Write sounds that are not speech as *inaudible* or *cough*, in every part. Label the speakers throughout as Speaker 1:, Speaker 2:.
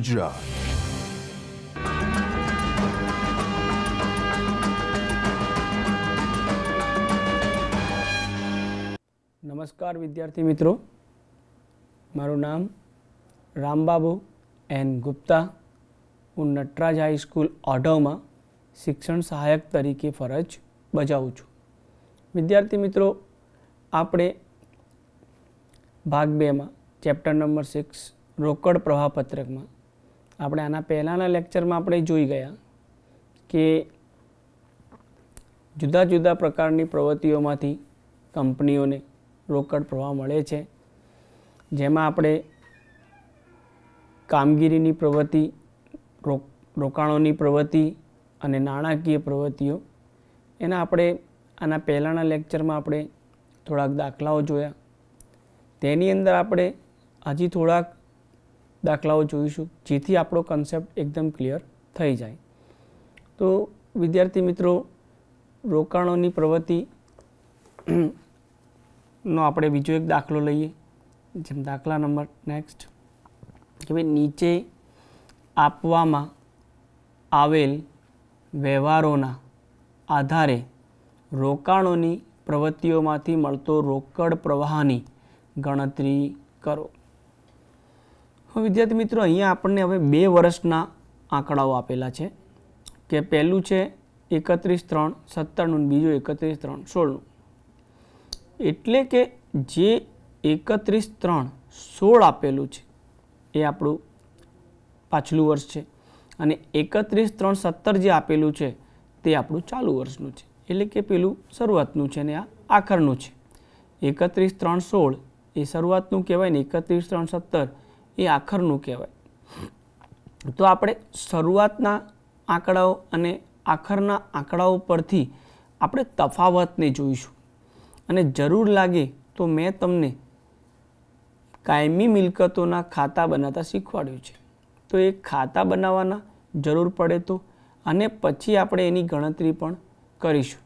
Speaker 1: नमस्कार विद्यार्थी मित्रों મારું નામ રામબાબુ એન ગુપ્તા ઉન્નતરાજ હાઈસ્કૂલ ઓડોમા શિક્ષણ સહાયક તરીકે ફરજ બજાવું છું વિદ્યાર્થી મિત્રો આપણે ભાગ 2 માં ચેપ્ટર નંબર 6 રોકડ પ્રવાહ પત્રક માં આપણે આના પહેલાંના લેક્ચરમાં આપણે જોઈ ગયા કે જુદા જુદા પ્રકારની પ્રવૃત્તિઓમાંથી કંપનીઓને રોકડ પ્રવાહ મળે છે જેમાં આપણે કામગીરીની પ્રવૃત્તિ રોકાણોની પ્રવૃત્તિ અને નાણાકીય પ્રવૃત્તિઓ એના આપણે આના પહેલાંના લેક્ચરમાં આપણે થોડાક દાખલાઓ જોયા તેની અંદર આપણે હજી થોડાક દાખલાઓ જોઈશું જેથી આપણો કન્સેપ્ટ એકદમ ક્લિયર થઈ જાય તો વિદ્યાર્થી મિત્રો રોકાણોની પ્રવૃત્તિનો આપણે બીજો એક દાખલો લઈએ જેમ દાખલા નંબર નેક્સ્ટ કે ભાઈ નીચે આપવામાં આવેલ વ્યવહારોના આધારે રોકાણોની પ્રવૃત્તિઓમાંથી મળતો રોકડ પ્રવાહની ગણતરી કરો હવે વિદ્યાર્થી મિત્રો અહીંયા આપણને હવે બે વર્ષના આંકડાઓ આપેલા છે કે પહેલું છે એકત્રીસ ત્રણ સત્તરનું બીજું એકત્રીસ ત્રણ સોળનું એટલે કે જે એકત્રીસ ત્રણ સોળ આપેલું છે એ આપણું પાછલું વર્ષ છે અને એકત્રીસ ત્રણ સત્તર જે આપેલું છે તે આપણું ચાલુ વર્ષનું છે એટલે કે પેલું શરૂઆતનું છે ને આ આખરનું છે એકત્રીસ ત્રણ સોળ એ શરૂઆતનું કહેવાય ને એકત્રીસ ત્રણ સત્તર એ આખરનું કહેવાય તો આપણે શરૂઆતના આંકડાઓ અને આખરના આંકડાઓ પરથી આપણે તફાવતને જોઈશું અને જરૂર લાગે તો મેં તમને કાયમી મિલકતોના ખાતા બનાવતા શીખવાડ્યું છે તો એ ખાતા બનાવવાના જરૂર પડે તો અને પછી આપણે એની ગણતરી પણ કરીશું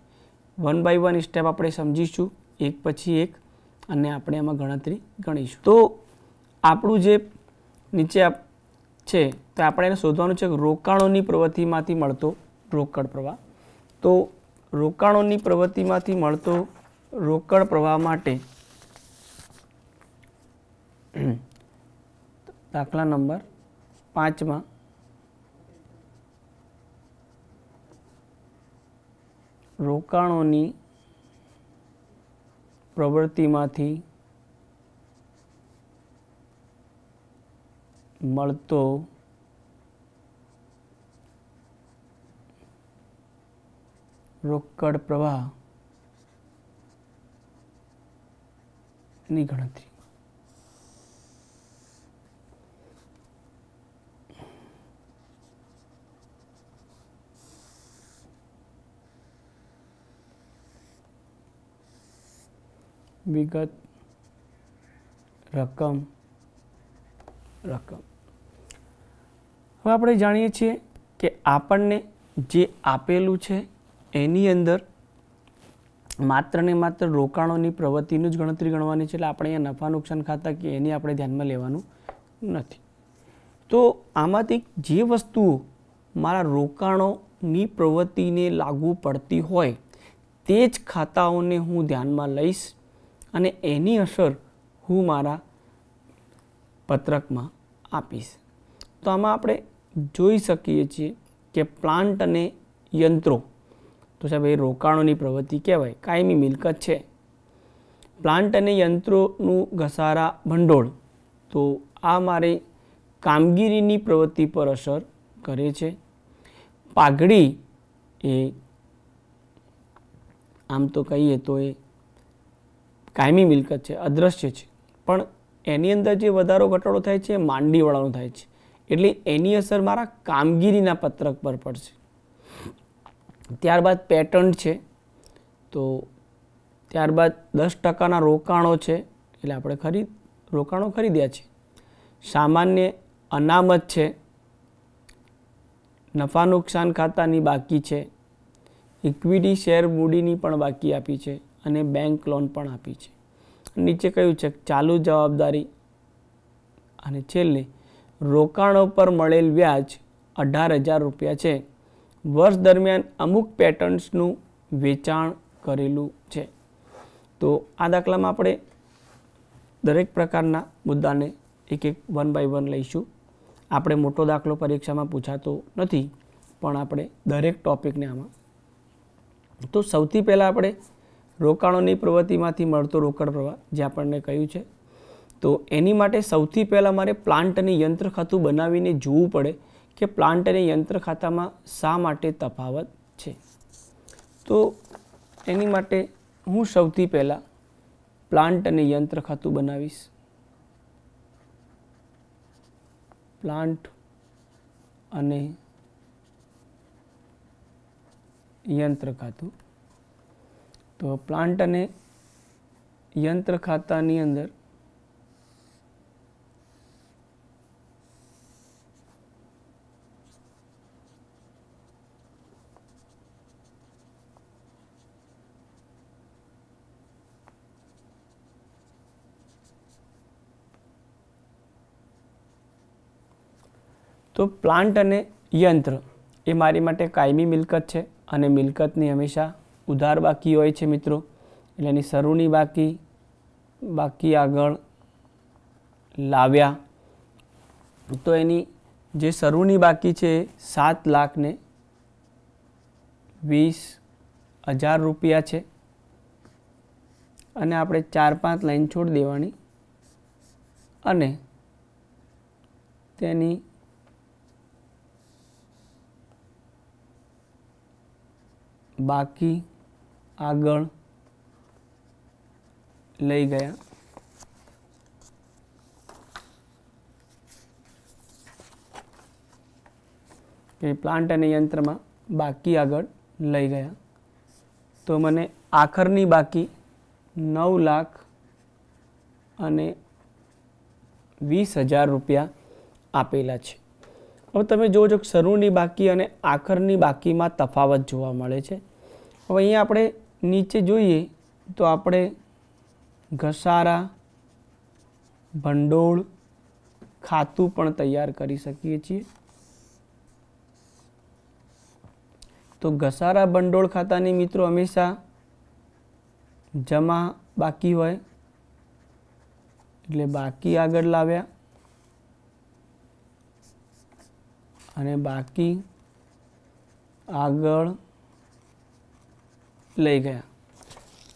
Speaker 1: વન બાય વન સ્ટેપ આપણે સમજીશું એક પછી એક અને આપણે એમાં ગણતરી ગણીશું તો આપણું જે નીચે છે તો આપણે એને શોધવાનું છે રોકાણોની પ્રવૃત્તિમાંથી મળતો રોકડ પ્રવાહ તો રોકાણોની પ્રવૃત્તિમાંથી મળતો રોકડ પ્રવાહ માટે *clears throat* દાખલા નંબર પાંચમાં રોકાણોની પ્રવૃત્તિમાંથી मत तो रोकड़ प्रवाह गणतरी विगत रकम रकम હવે આપણે જાણીએ છીએ કે આપણને જે આપેલું છે એની અંદર માત્ર ને માત્ર રોકાણોની પ્રવૃત્તિની જ ગણતરી ગણવાની છે એટલે આપણે અહીંયા નફા નુકસાન ખાતા કે એની આપણે ધ્યાનમાં લેવાનું નથી તો આમાંથી જે વસ્તુઓ મારા રોકાણોની પ્રવૃત્તિને લાગુ પડતી હોય તે જ ખાતાઓને હું ધ્યાનમાં લઈશ અને એની અસર હું મારા પત્રકમાં આપીશ તો આમાં આપણે જોઈ શકીએ છીએ કે પ્લાન્ટ અને યંત્રો તો સાહેબ એ રોકાણોની પ્રવૃત્તિ કહેવાય કાયમી મિલકત છે પ્લાન્ટ અને યંત્રોનું ઘસારા ભંડોળ તો આ મારે કામગીરીની પ્રવૃત્તિ પર અસર કરે છે પાઘડી એ આમ તો કહીએ તો એ કાયમી મિલકત છે અદૃશ્ય છે પણ એની અંદર જે વધારો ઘટાડો થાય છે માંડીવાળાનો થાય છે એટલે એની અસર મારા કામગીરીના પત્રક પર પડશે ત્યારબાદ પેટર્ન છે તો ત્યારબાદ દસ ટકાના રોકાણો છે એટલે આપણે ખરીદ રોકાણો ખરીદ્યા છે સામાન્ય અનામત છે નફા નુકસાન ખાતાની બાકી છે ઇક્વિટી શેર મૂડીની પણ બાકી આપી છે અને બેંક લોન પણ આપી છે નીચે કયું છે ચાલુ જવાબદારી અને છેલ્લે રોકાણો પર મળેલ વ્યાજ અઢાર હજાર રૂપિયા છે વર્ષ દરમિયાન અમુક પેટર્ન્સનું વેચાણ કરેલું છે તો આ દાખલામાં આપણે દરેક પ્રકારના મુદ્દાને એક એક વન બાય વન લઈશું આપણે મોટો દાખલો પરીક્ષામાં પૂછાતો નથી પણ આપણે દરેક ટોપિકને આમાં તો સૌથી પહેલાં આપણે રોકાણોની પ્રવૃત્તિમાંથી મળતો રોકડ પ્રવાહ જે આપણને કહ્યું છે તો એની માટે સૌથી પહેલાં મારે પ્લાન્ટ અને યંત્ર ખાતું બનાવીને જોવું પડે કે પ્લાન્ટ અને યંત્ર ખાતામાં શા માટે તફાવત છે તો એની માટે હું સૌથી પહેલાં પ્લાન્ટ અને યંત્ર ખાતું બનાવીશ પ્લાન્ટ અને યંત્ર ખાતું તો પ્લાન્ટ અને યંત્ર ખાતાની અંદર તો પ્લાન્ટ અને યંત્ર એ મારી માટે કાયમી મિલકત છે અને મિલકતની હંમેશા ઉધાર બાકી હોય છે મિત્રો એટલે એની શરૂની બાકી બાકી આગળ લાવ્યા તો એની જે શરૂની બાકી છે એ સાત લાખને વીસ હજાર રૂપિયા છે અને આપણે ચાર પાંચ લાઈન છોડી દેવાની અને તેની બાકી આગળ લઈ ગયા કે પ્લાન્ટ અને યંત્રમાં બાકી આગળ લઈ ગયા તો મને આખરની બાકી નવ લાખ અને વીસ હજાર રૂપિયા આપેલા છે હવે તમે જોજો શરૂની બાકી અને આખરની બાકીમાં તફાવત જોવા મળે છે હવે અહીંયા આપણે નીચે જોઈએ તો આપણે ઘસારા ભંડોળ ખાતું પણ તૈયાર કરી શકીએ છીએ તો ઘસારા ભંડોળ ખાતાની મિત્રો હંમેશા જમા બાકી હોય એટલે બાકી આગળ લાવ્યા અને બાકી આગળ લઈ ગયા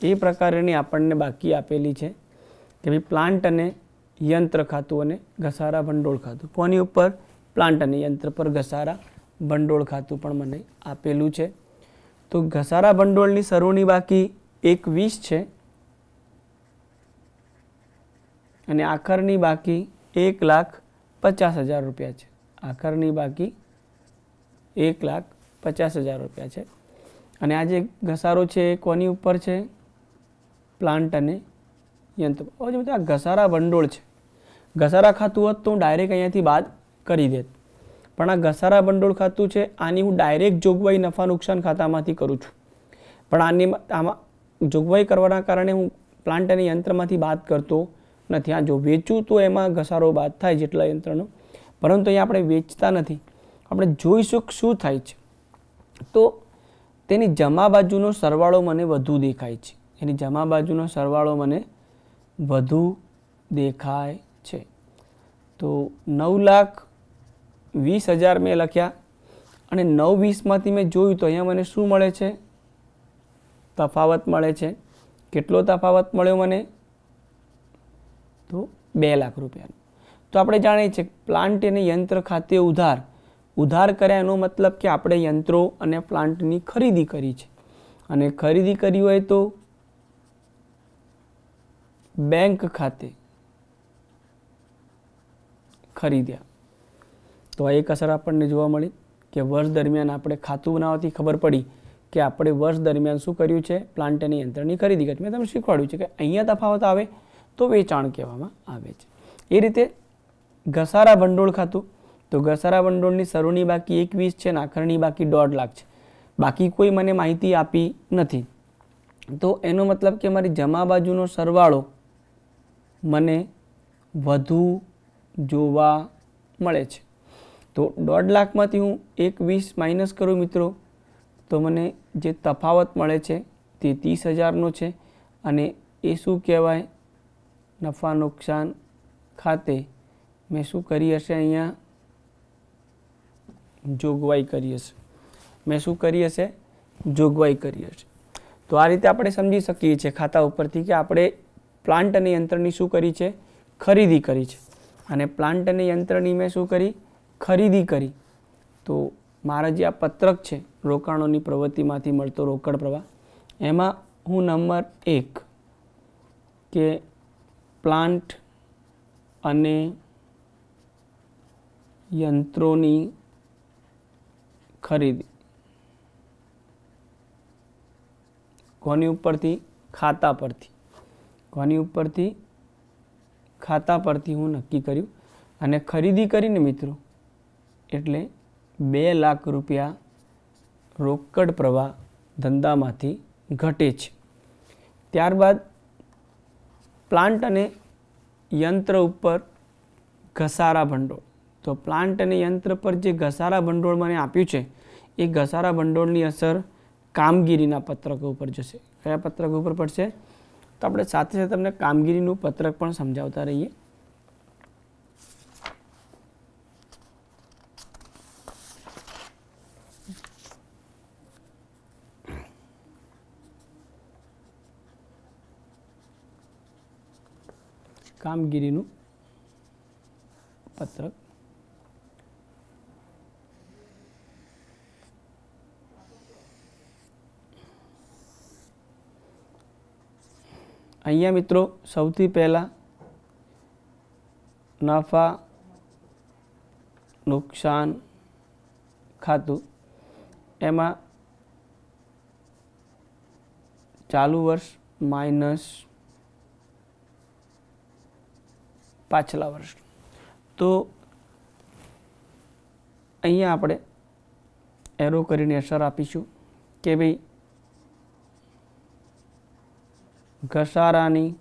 Speaker 1: એ પ્રકારની આપણને બાકી આપેલી છે કે ભાઈ પ્લાન્ટ અને યંત્ર ખાતું અને ઘસારા ભંડોળ ખાતું કોની ઉપર પ્લાન્ટ અને યંત્ર પર ઘસારા ભંડોળ ખાતું પણ મને આપેલું છે તો ઘસારા ભંડોળની સરોની બાકી એકવીસ છે અને આખરની બાકી એક લાખ પચાસ હજાર રૂપિયા છે આકારની બાકી એક લાખ પચાસ હજાર રૂપિયા છે અને આ જે ઘસારો છે એ કોની ઉપર છે પ્લાન્ટ અને યંત્ર હવે મિત્રો આ ઘસારા ભંડોળ છે ઘસારા ખાતું હોત તો હું ડાયરેક્ટ અહીંયાથી બાદ કરી દેત પણ આ ઘસારા ભંડોળ ખાતું છે આની હું ડાયરેક્ટ જોગવાઈ નફા નુકસાન ખાતામાંથી કરું છું પણ આની આમાં જોગવાઈ કરવાના કારણે હું પ્લાન્ટ અને યંત્રમાંથી બાદ કરતો નથી આ જો વેચું તો એમાં ઘસારો બાદ થાય જેટલા યંત્રનો પરંતુ એ આપણે વેચતા નથી આપણે જોઈશું શું થાય છે તો તેની જમા બાજુનો સરવાળો મને વધુ દેખાય છે એની જમા બાજુનો સરવાળો મને વધુ દેખાય છે તો નવ લાખ વીસ હજાર મેં લખ્યા અને નવ વીસમાંથી મેં જોયું તો અહીંયા મને શું મળે છે તફાવત મળે છે કેટલો તફાવત મળ્યો મને તો બે લાખ રૂપિયાનો તો આપણે જાણીએ છીએ પ્લાન્ટ અને યંત્ર ખાતે ઉધાર ઉધાર કર્યા એનો મતલબ કે આપણે યંત્રો અને પ્લાન્ટની ખરીદી કરી છે અને ખરીદી કરી હોય તો બેંક ખાતે ખરીદ્યા તો આ એક અસર આપણને જોવા મળી કે વર્ષ દરમિયાન આપણે ખાતું બનાવવાથી ખબર પડી કે આપણે વર્ષ દરમિયાન શું કર્યું છે પ્લાન્ટ અને યંત્રની ખરીદી કરી મેં તમને શીખવાડ્યું છે કે અહીંયા તફાવત આવે તો વેચાણ કહેવામાં આવે છે એ રીતે ઘસારા ભંડોળ ખાતું તો ઘસારા ભંડોળની શરૂની બાકી એકવીસ છે અને આખરની બાકી દોઢ લાખ છે બાકી કોઈ મને માહિતી આપી નથી તો એનો મતલબ કે મારી જમા બાજુનો સરવાળો મને વધુ જોવા મળે છે તો દોઢ લાખમાંથી હું એકવીસ માઇનસ કરું મિત્રો તો મને જે તફાવત મળે છે તે ત્રીસ હજારનો છે અને એ શું કહેવાય નફા નુકસાન ખાતે મેં શું કરી હશે અહીંયા જોગવાઈ કરી હશે મેં શું કરી હશે જોગવાઈ કરી હશે તો આ રીતે આપણે સમજી શકીએ છીએ ખાતા ઉપરથી કે આપણે પ્લાન્ટ અને યંત્રની શું કરી છે ખરીદી કરી છે અને પ્લાન્ટ અને યંત્રની મેં શું કરી ખરીદી કરી તો મારા જે આ પત્રક છે રોકાણોની પ્રવૃત્તિમાંથી મળતો રોકડ પ્રવાહ એમાં હું નંબર એક કે પ્લાન્ટ અને યંત્રોની ખરીદી કોની ઉપરથી ખાતા પરથી કોની ઉપરથી ખાતા પરથી હું નક્કી કર્યું અને ખરીદી કરીને મિત્રો એટલે બે લાખ રૂપિયા રોકડ પ્રવાહ ધંધામાંથી ઘટે છે ત્યારબાદ પ્લાન્ટ અને યંત્ર ઉપર ઘસારા ભંડોળ તો પ્લાન્ટ અને યંત્ર પર જે ઘસારા ભંડોળ મને આપ્યું છે એ ઘસારા ભંડોળની અસર કામગીરીના પત્રક ઉપર જશે કયા પત્રક ઉપર પડશે તો આપણે સાથે સાથે તમને કામગીરીનું પત્રક પણ સમજાવતા રહીએ કામગીરીનું પત્રક અહીંયા મિત્રો સૌથી પહેલાં નફા નુકસાન ખાતું એમાં ચાલુ વર્ષ માઇનસ પાછલા વર્ષ તો અહીંયા આપણે એરો કરીને અસર આપીશું કે ભાઈ ઘસારાની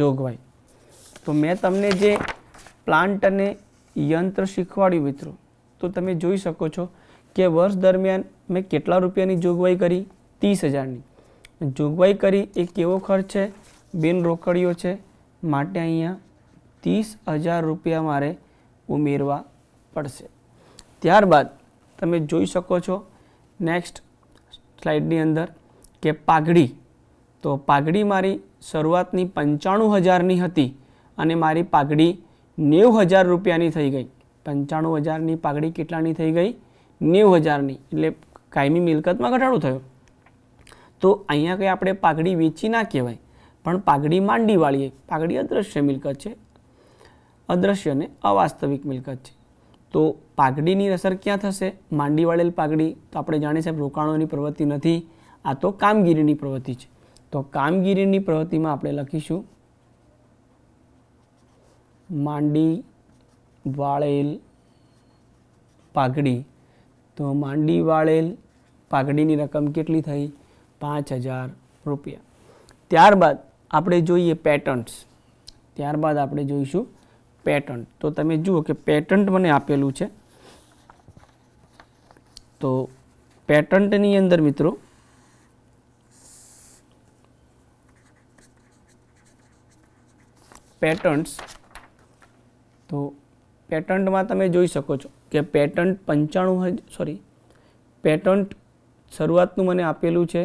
Speaker 1: જોગવાઈ તો મેં તમને જે પ્લાન્ટ અને યંત્ર શીખવાડ્યું મિત્રો તો તમે જોઈ શકો છો કે વર્ષ દરમિયાન મેં કેટલા રૂપિયાની જોગવાઈ કરી ત્રીસ હજારની જોગવાઈ કરી એ કેવો ખર્ચ છે બિન રોકડીઓ છે માટે અહીંયા ત્રીસ હજાર રૂપિયા મારે ઉમેરવા પડશે ત્યારબાદ તમે જોઈ શકો છો નેક્સ્ટ સ્લાઇડની અંદર કે પાઘડી તો પાઘડી મારી શરૂઆતની પંચાણું હજારની હતી અને મારી પાઘડી નેવું હજાર રૂપિયાની થઈ ગઈ પંચાણું હજારની પાઘડી કેટલાની થઈ ગઈ નેવું હજારની એટલે કાયમી મિલકતમાં ઘટાડો થયો તો અહીંયા કંઈ આપણે પાઘડી વેચી ના કહેવાય પણ પાઘડી માંડી પાઘડી અદ્રશ્ય મિલકત છે અદ્રશ્ય અને અવાસ્તવિક મિલકત છે તો પાઘડીની અસર ક્યાં થશે માંડી પાઘડી તો આપણે જાણીએ સાહેબ રોકાણોની પ્રવૃત્તિ નથી આ તો કામગીરીની પ્રવૃત્તિ છે તો કામગીરીની પ્રવૃત્તિમાં આપણે લખીશું માંડી વાળેલ પાઘડી તો માંડી વાળેલ પાઘડીની રકમ કેટલી થઈ પાંચ હજાર રૂપિયા ત્યારબાદ આપણે જોઈએ પેટન્ટ્સ ત્યારબાદ આપણે જોઈશું પેટન્ટ તો તમે જુઓ કે પેટન્ટ મને આપેલું છે તો પેટન્ટની અંદર મિત્રો પેટર્ન્સ તો પેટન્ટમાં તમે જોઈ શકો છો કે પેટન્ટ પંચાણું સોરી પેટન્ટ શરૂઆતનું મને આપેલું છે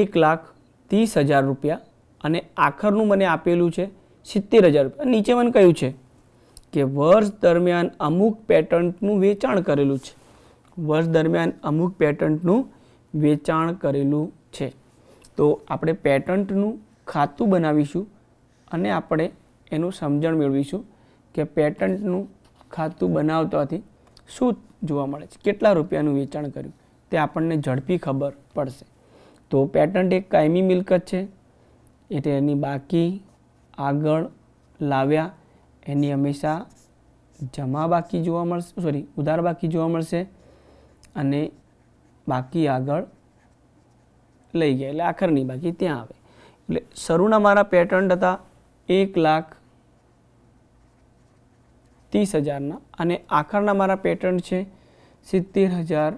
Speaker 1: એક લાખ ત્રીસ હજાર રૂપિયા અને આખરનું મને આપેલું છે સિત્તેર હજાર રૂપિયા નીચે મને કહ્યું છે કે વર્ષ દરમિયાન અમુક પેટન્ટનું વેચાણ કરેલું છે વર્ષ દરમિયાન અમુક પેટન્ટનું વેચાણ કરેલું છે તો આપણે પેટન્ટનું ખાતું બનાવીશું અને આપણે એનું સમજણ મેળવીશું કે પેટન્ટનું ખાતું બનાવતાથી શું જોવા મળે છે કેટલા રૂપિયાનું વેચાણ કર્યું તે આપણને ઝડપી ખબર પડશે તો પેટન્ટ એક કાયમી મિલકત છે એટલે એની બાકી આગળ લાવ્યા એની હંમેશા જમા બાકી જોવા મળશે સોરી ઉધાર બાકી જોવા મળશે અને બાકી આગળ લઈ ગયા એટલે આખરની બાકી ત્યાં આવે એટલે શરૂના મારા પેટર્ન હતા એક લાખ ત્રીસ હજારના અને આખરના મારા પેટર્ન છે સિત્તેર હજાર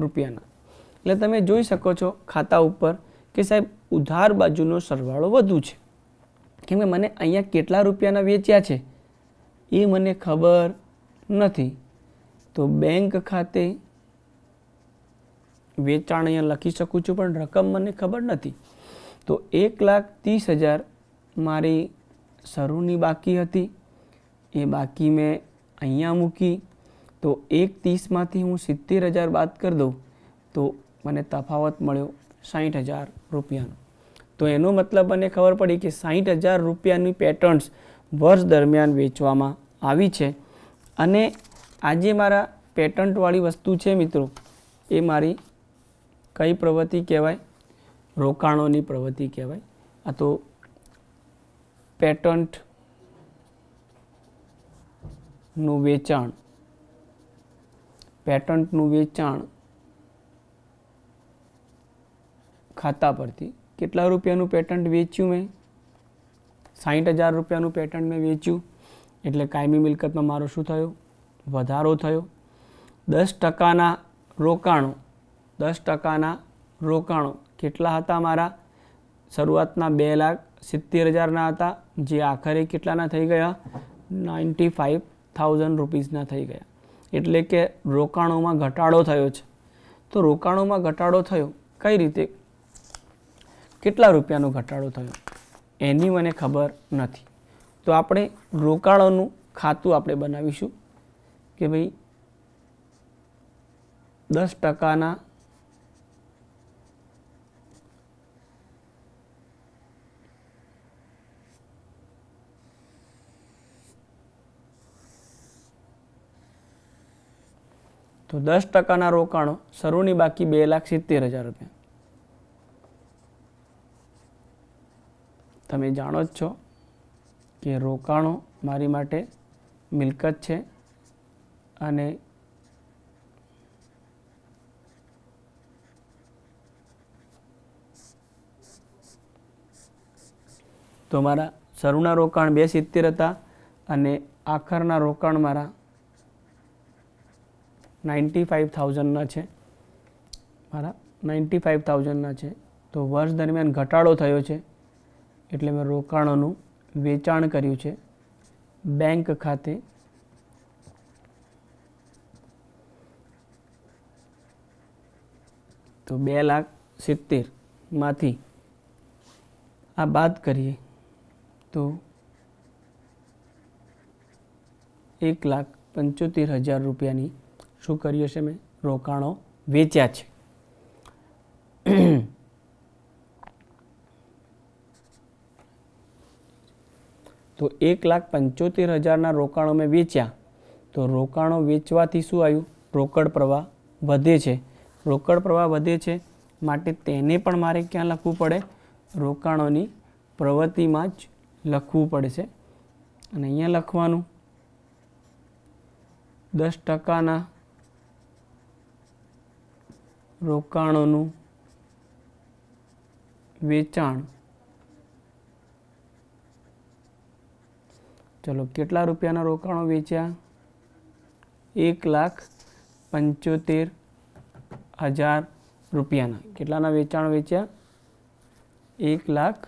Speaker 1: રૂપિયાના એટલે તમે જોઈ શકો છો ખાતા ઉપર કે સાહેબ ઉધાર બાજુનો સરવાળો વધુ છે કેમ કે મને અહીંયા કેટલા રૂપિયાના વેચ્યા છે એ મને ખબર નથી તો બેંક ખાતે વેચાણ અહીંયા લખી શકું છું પણ રકમ મને ખબર નથી તો એક લાખ ત્રીસ હજાર મારી શરૂની બાકી હતી એ બાકી મેં અહીંયા મૂકી તો એક ત્રીસમાંથી હું સિત્તેર હજાર બાદ કરી દઉં તો મને તફાવત મળ્યો સાહીઠ હજાર રૂપિયાનો તો એનો મતલબ મને ખબર પડી કે સાહીઠ હજાર રૂપિયાની પેટર્ન્સ વર્ષ દરમિયાન વેચવામાં આવી છે અને આજે મારા પેટન્ટવાળી વસ્તુ છે મિત્રો એ મારી કઈ પ્રવૃત્તિ કહેવાય રોકાણોની પ્રવૃત્તિ કહેવાય આ તો પેટન્ટનું વેચાણ પેટન્ટનું વેચાણ ખાતા પરથી કેટલા રૂપિયાનું પેટન્ટ વેચ્યું મેં સાહીઠ હજાર રૂપિયાનું પેટન્ટ મેં વેચ્યું એટલે કાયમી મિલકતમાં મારો શું થયો વધારો થયો દસ ટકાના રોકાણો દસ ટકાના રોકાણો કેટલા હતા મારા શરૂઆતના બે લાખ સિત્તેર હજારના હતા જે આખરે કેટલાના થઈ ગયા નાઇન્ટી ફાઇવ થાઉઝન્ડ રૂપીઝના થઈ ગયા એટલે કે રોકાણોમાં ઘટાડો થયો છે તો રોકાણોમાં ઘટાડો થયો કઈ રીતે કેટલા રૂપિયાનો ઘટાડો થયો એની મને ખબર નથી તો આપણે રોકાણોનું ખાતું આપણે બનાવીશું કે ભાઈ દસ ટકાના તો દસ ટકાના રોકાણો શરૂની બાકી બે લાખ સિત્તેર હજાર રૂપિયા તમે જાણો જ છો કે રોકાણો મારી માટે મિલકત છે અને તો મારા શરૂના રોકાણ બે સિત્તેર હતા અને આખરના રોકાણ મારા નાઇન્ટી ફાઇવ થાઉઝન્ડના છે મારા નાઇન્ટી ફાઇવ થાઉઝન્ડના છે તો વર્ષ દરમિયાન ઘટાડો થયો છે એટલે મેં રોકાણોનું વેચાણ કર્યું છે બેંક ખાતે તો બે લાખ સિત્તેરમાંથી આ બાદ કરીએ તો એક લાખ પંચોતેર હજાર રૂપિયાની શું કર્યું છે મેં રોકાણો વેચ્યા છે *clears throat* તો એક લાખ પંચોતેર હજારના રોકાણો મેં વેચ્યા તો રોકાણો વેચવાથી શું આવ્યું રોકડ પ્રવાહ વધે છે રોકડ પ્રવાહ વધે છે માટે તેને પણ મારે ક્યાં લખવું પડે રોકાણોની પ્રવૃત્તિમાં જ લખવું પડશે અને અહીંયા લખવાનું દસ ટકાના રોકાણોનું વેચાણ ચલો કેટલા રૂપિયાના રોકાણો વેચ્યા એક લાખ પંચોતેર હજાર રૂપિયાના કેટલાના વેચાણ વેચ્યા એક લાખ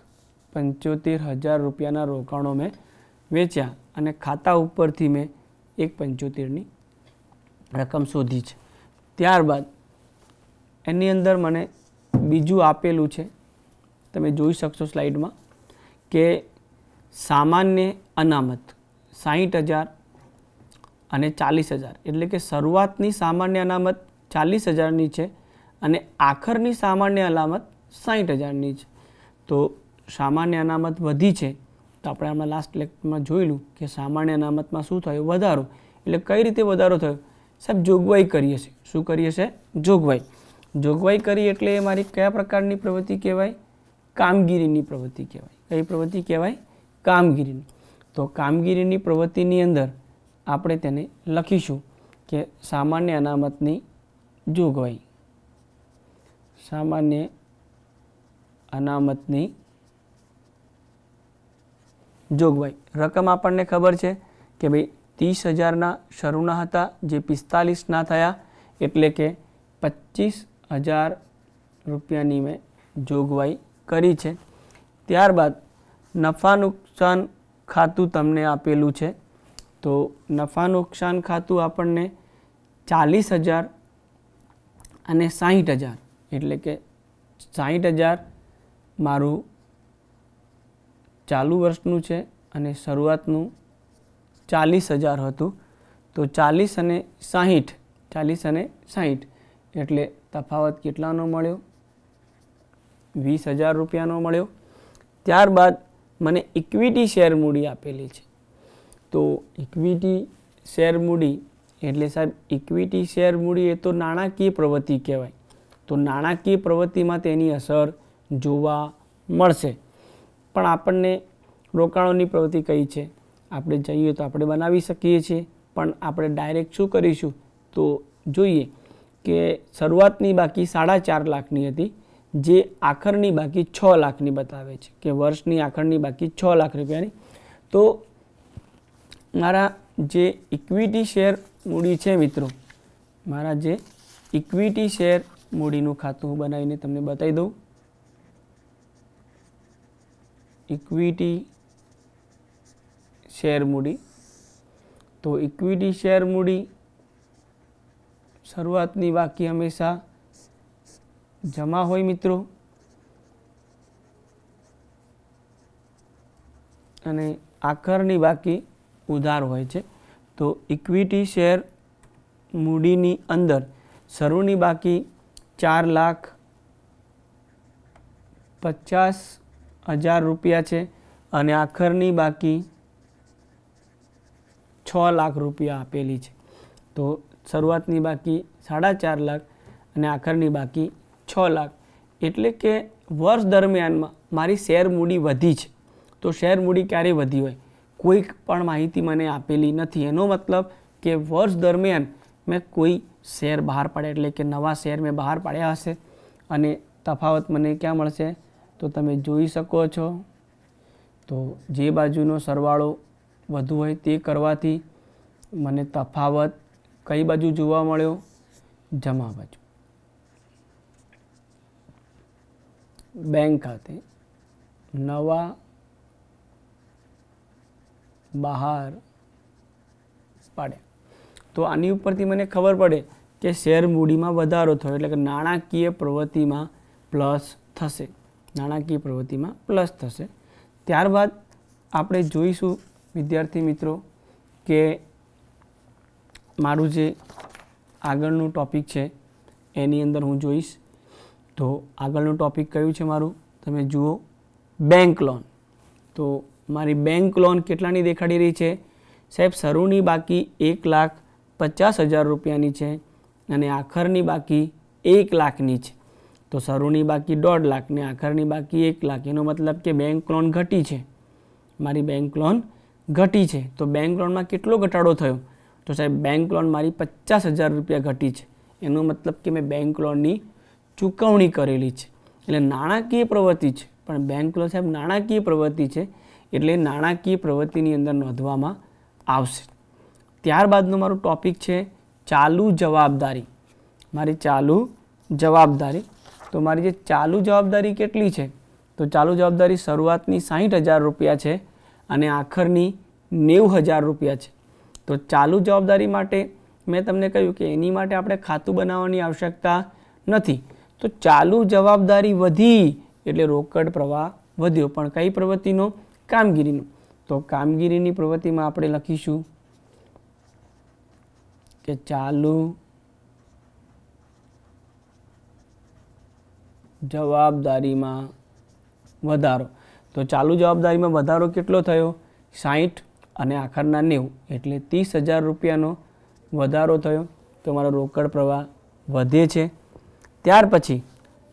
Speaker 1: પંચોતેર હજાર રૂપિયાના રોકાણો મેં વેચ્યા અને ખાતા ઉપરથી મેં એક પંચોતેરની રકમ શોધી છે ત્યારબાદ એની અંદર મને બીજું આપેલું છે તમે જોઈ શકશો સ્લાઇડમાં કે સામાન્ય અનામત સાહીઠ હજાર અને ચાલીસ હજાર એટલે કે શરૂઆતની સામાન્ય અનામત ચાલીસ હજારની છે અને આખરની સામાન્ય અનામત સાહીઠ હજારની છે તો સામાન્ય અનામત વધી છે તો આપણે હમણાં લાસ્ટ લેક્ચરમાં જોયેલું કે સામાન્ય અનામતમાં શું થયો વધારો એટલે કઈ રીતે વધારો થયો સાહેબ જોગવાઈ કરીએ છીએ શું કરીએ છીએ જોગવાઈ જોગવાઈ કરી એટલે એ મારી કયા પ્રકારની પ્રવૃત્તિ કહેવાય કામગીરીની પ્રવૃત્તિ કહેવાય કઈ પ્રવૃત્તિ કહેવાય કામગીરીની તો કામગીરીની પ્રવૃત્તિની અંદર આપણે તેને લખીશું કે સામાન્ય અનામતની જોગવાઈ સામાન્ય અનામતની જોગવાઈ રકમ આપણને ખબર છે કે ભાઈ ત્રીસ હજારના શરૂના હતા જે પિસ્તાલીસના થયા એટલે કે પચીસ હજાર રૂપિયાની મેં જોગવાઈ કરી છે ત્યારબાદ નફા નુકસાન ખાતું તમને આપેલું છે તો નફા નુકસાન ખાતું આપણને ચાલીસ હજાર અને સાહીઠ હજાર એટલે કે સાહીઠ હજાર મારું ચાલુ વર્ષનું છે અને શરૂઆતનું ચાલીસ હજાર હતું તો ચાલીસ અને સાહીઠ ચાલીસ અને સાહીઠ એટલે તફાવત કેટલાનો મળ્યો વીસ હજાર રૂપિયાનો મળ્યો ત્યારબાદ મને ઇક્વિટી શેર મૂડી આપેલી છે તો ઇક્વિટી શેર મૂડી એટલે સાહેબ ઇક્વિટી શેર મૂડી એ તો નાણાકીય પ્રવૃત્તિ કહેવાય તો નાણાકીય પ્રવૃત્તિમાં તેની અસર જોવા મળશે પણ આપણને રોકાણોની પ્રવૃત્તિ કઈ છે આપણે જઈએ તો આપણે બનાવી શકીએ છીએ પણ આપણે ડાયરેક્ટ શું કરીશું તો જોઈએ કે શરૂઆતની બાકી સાડા ચાર લાખની હતી જે આખરની બાકી છ લાખની બતાવે છે કે વર્ષની આખરની બાકી છ લાખ રૂપિયાની તો મારા જે ઇક્વિટી શેર મૂડી છે મિત્રો મારા જે ઇક્વિટી શેર મૂડીનું ખાતું હું બનાવીને તમને બતાવી દઉં ઇક્વિટી શેર મૂડી તો ઇક્વિટી શેર મૂડી શરૂઆતની બાકી હંમેશા જમા હોય મિત્રો અને આખરની બાકી ઉધાર હોય છે તો ઇક્વિટી શેર મૂડીની અંદર શરૂની બાકી ચાર લાખ પચાસ હજાર રૂપિયા છે અને આખરની બાકી છ લાખ રૂપિયા આપેલી છે તો શરૂઆતની બાકી સાડા ચાર લાખ અને આખરની બાકી છ લાખ એટલે કે વર્ષ દરમિયાનમાં મારી શેર મૂડી વધી છે તો શેર મૂડી ક્યારે વધી હોય કોઈક પણ માહિતી મને આપેલી નથી એનો મતલબ કે વર્ષ દરમિયાન મેં કોઈ શેર બહાર પાડ્યા એટલે કે નવા શેર મેં બહાર પાડ્યા હશે અને તફાવત મને ક્યાં મળશે તો તમે જોઈ શકો છો તો જે બાજુનો સરવાળો વધુ હોય તે કરવાથી મને તફાવત કઈ બાજુ જોવા મળ્યો જમા બાજુ બેંક ખાતે નવા બહાર પાડ્યા તો આની ઉપરથી મને ખબર પડે કે શેર મૂડીમાં વધારો થયો એટલે કે નાણાકીય પ્રવૃત્તિમાં પ્લસ થશે નાણાકીય પ્રવૃત્તિમાં પ્લસ થશે ત્યારબાદ આપણે જોઈશું વિદ્યાર્થી મિત્રો કે મારું જે આગળનું ટૉપિક છે એની અંદર હું જોઈશ તો આગળનું ટૉપિક કયું છે મારું તમે જુઓ બેંક લોન તો મારી બેંક લોન કેટલાની દેખાડી રહી છે સાહેબ શરૂની બાકી એક લાખ પચાસ હજાર રૂપિયાની છે અને આખરની બાકી એક લાખની છે તો શરૂની બાકી દોઢ લાખ ને આખરની બાકી એક લાખ એનો મતલબ કે બેંક લોન ઘટી છે મારી બેંક લોન ઘટી છે તો બેંક લોનમાં કેટલો ઘટાડો થયો તો સાહેબ બેંક લોન મારી પચાસ હજાર રૂપિયા ઘટી છે એનો મતલબ કે મેં બેંક લોનની ચૂકવણી કરેલી છે એટલે નાણાકીય પ્રવૃત્તિ છે પણ બેંક લોન સાહેબ નાણાકીય પ્રવૃત્તિ છે એટલે નાણાકીય પ્રવૃત્તિની અંદર નોંધવામાં આવશે ત્યારબાદનો મારો ટોપિક છે ચાલુ જવાબદારી મારી ચાલુ જવાબદારી તો મારી જે ચાલુ જવાબદારી કેટલી છે તો ચાલુ જવાબદારી શરૂઆતની સાહીઠ હજાર રૂપિયા છે અને આખરની નેવું હજાર રૂપિયા છે તો ચાલુ જવાબદારી માટે મેં તમને કહ્યું કે એની માટે આપણે ખાતું બનાવવાની આવશ્યકતા નથી તો ચાલુ જવાબદારી વધી એટલે રોકડ પ્રવાહ વધ્યો પણ કઈ પ્રવૃત્તિનો કામગીરીનો તો કામગીરીની પ્રવૃત્તિમાં આપણે લખીશું કે ચાલુ જવાબદારીમાં વધારો તો ચાલુ જવાબદારીમાં વધારો કેટલો થયો સાઠ અને આખરના નેવું એટલે ત્રીસ હજાર રૂપિયાનો વધારો થયો તો મારો રોકડ પ્રવાહ વધે છે ત્યાર પછી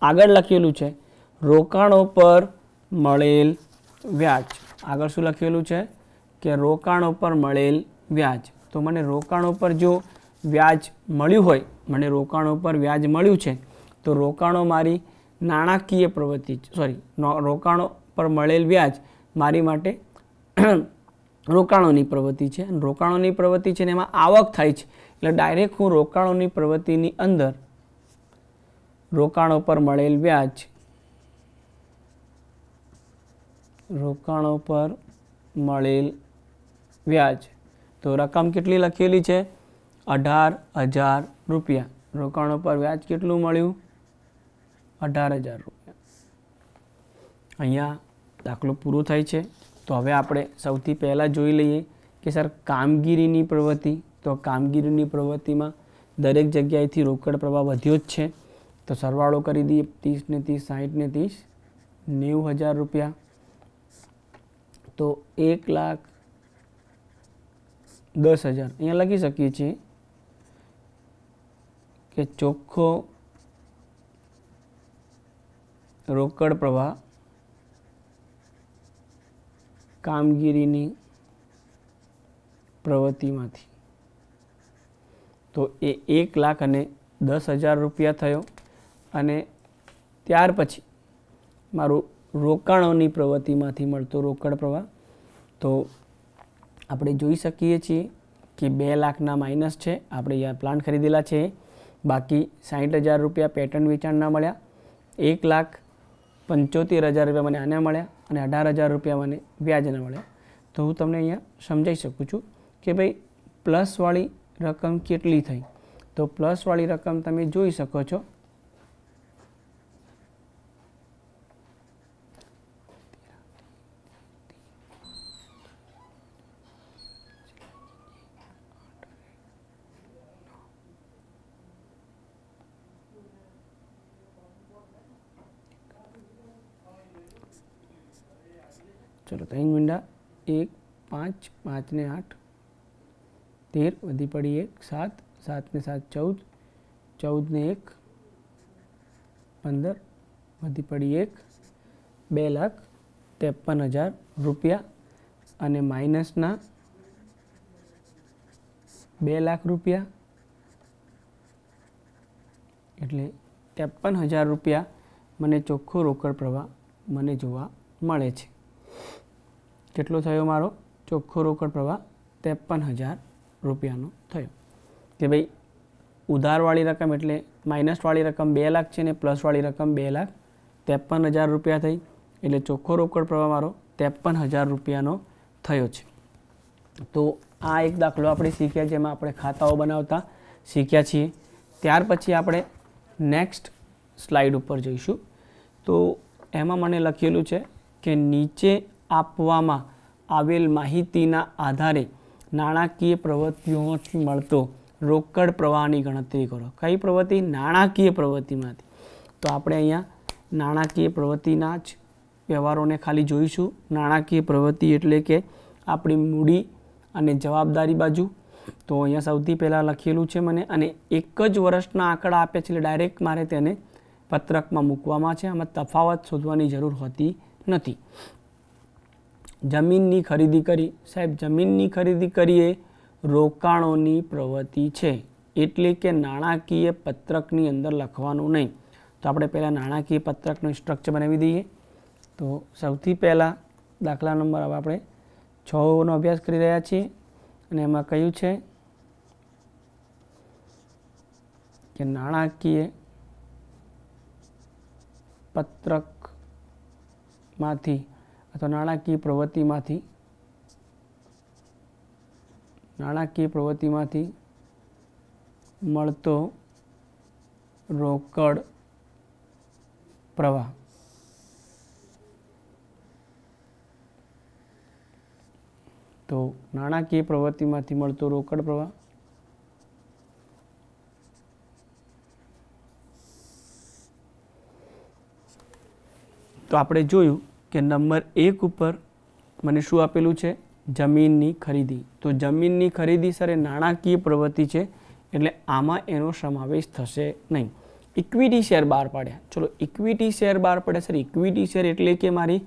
Speaker 1: આગળ લખેલું છે રોકાણો પર મળેલ વ્યાજ આગળ શું લખેલું છે કે રોકાણો પર મળેલ વ્યાજ તો મને રોકાણો પર જો વ્યાજ મળ્યું હોય મને રોકાણો પર વ્યાજ મળ્યું છે તો રોકાણો મારી નાણાકીય પ્રવૃત્તિ સોરી રોકાણો પર મળેલ વ્યાજ મારી માટે રોકાણોની પ્રવૃત્તિ છે અને રોકાણોની પ્રવૃત્તિ છે ને એમાં આવક થાય છે એટલે ડાયરેક્ટ હું રોકાણોની પ્રવૃત્તિની અંદર રોકાણો પર મળેલ વ્યાજ રોકાણો પર મળેલ વ્યાજ તો રકમ કેટલી લખેલી છે અઢાર હજાર રૂપિયા રોકાણો પર વ્યાજ કેટલું મળ્યું અઢાર હજાર રૂપિયા અહીંયા દાખલો પૂરો થાય છે તો હવે આપણે સૌથી પહેલાં જોઈ લઈએ કે સર કામગીરીની પ્રવૃત્તિ તો કામગીરીની પ્રવૃત્તિમાં દરેક જગ્યાએથી રોકડ પ્રવાહ વધ્યો જ છે તો સરવાળો કરી દઈએ ત્રીસને ત્રીસ સાહીઠ ત્રીસ નેવું હજાર રૂપિયા તો એક લાખ દસ હજાર અહીંયા લખી શકીએ છીએ કે ચોખ્ખો રોકડ પ્રવાહ કામગીરીની પ્રવૃત્તિમાંથી તો એ એક લાખ અને દસ હજાર રૂપિયા થયો અને ત્યાર પછી મારું રોકાણોની પ્રવૃત્તિમાંથી મળતો રોકડ પ્રવાહ તો આપણે જોઈ શકીએ છીએ કે બે લાખના માઇનસ છે આપણે પ્લાન્ટ ખરીદેલા છે બાકી સાહીઠ હજાર રૂપિયા પેટર્ન વેચાણના મળ્યા એક લાખ પંચોતેર હજાર રૂપિયા મને આને મળ્યા અને અઢાર હજાર રૂપિયા મને વ્યાજના મળે તો હું તમને અહીંયા સમજાવી શકું છું કે ભાઈ પ્લસવાળી રકમ કેટલી થઈ તો પ્લસવાળી રકમ તમે જોઈ શકો છો રીંગ મીંડા એક પાંચ પાંચને આઠ તેર વધી પડી એક સાત સાતને સાત ચૌદ ચૌદને એક પંદર વધી પડી એક બે લાખ ત્રેપન હજાર રૂપિયા અને માઇનસના બે લાખ રૂપિયા એટલે ત્રેપન હજાર રૂપિયા મને ચોખ્ખો રોકડ પ્રવાહ મને જોવા મળે છે કેટલો થયો મારો ચોખ્ખો રોકડ પ્રવાહ ત્રેપન હજાર રૂપિયાનો થયો કે ભાઈ ઉધારવાળી રકમ એટલે માઇનસવાળી રકમ બે લાખ છે ને પ્લસવાળી રકમ બે લાખ ત્રેપન હજાર રૂપિયા થઈ એટલે ચોખ્ખો રોકડ પ્રવાહ મારો ત્રેપન હજાર રૂપિયાનો થયો છે તો આ એક દાખલો આપણે શીખ્યા જેમાં આપણે ખાતાઓ બનાવતા શીખ્યા છીએ ત્યાર પછી આપણે નેક્સ્ટ સ્લાઇડ ઉપર જઈશું તો એમાં મને લખેલું છે કે નીચે આપવામાં આવેલ માહિતીના આધારે નાણાકીય પ્રવૃત્તિઓથી મળતો રોકડ પ્રવાહની ગણતરી કરો કઈ પ્રવૃત્તિ નાણાકીય પ્રવૃત્તિમાંથી તો આપણે અહીંયા નાણાકીય પ્રવૃત્તિના જ વ્યવહારોને ખાલી જોઈશું નાણાકીય પ્રવૃત્તિ એટલે કે આપણી મૂડી અને જવાબદારી બાજુ તો અહીંયા સૌથી પહેલાં લખેલું છે મને અને એક જ વર્ષના આંકડા આપે છે એટલે ડાયરેક્ટ મારે તેને પત્રકમાં મૂકવામાં છે આમાં તફાવત શોધવાની જરૂર હોતી નથી જમીનની ખરીદી કરી સાહેબ જમીનની ખરીદી કરીએ રોકાણોની પ્રવૃત્તિ છે એટલે કે નાણાકીય પત્રકની અંદર લખવાનું નહીં તો આપણે પહેલાં નાણાકીય પત્રકનું સ્ટ્રક્ચર બનાવી દઈએ તો સૌથી પહેલાં દાખલા નંબર હવે આપણે છનો અભ્યાસ કરી રહ્યા છીએ અને એમાં કયું છે કે નાણાકીય પત્રકમાંથી અથવા નાણાકીય પ્રવૃત્તિમાંથી નાણાકીય પ્રવૃત્તિમાંથી મળતો રોકડ પ્રવાહ તો નાણાકીય પ્રવૃત્તિમાંથી મળતો રોકડ પ્રવાહ તો આપણે જોયું કે નંબર એક ઉપર મને શું આપેલું છે જમીનની ખરીદી તો જમીનની ખરીદી સર એ નાણાકીય પ્રવૃત્તિ છે એટલે આમાં એનો સમાવેશ થશે નહીં ઇક્વિટી શેર બહાર પાડ્યા ચલો ઇક્વિટી શેર બહાર પાડ્યા સર ઇક્વિટી શેર એટલે કે મારી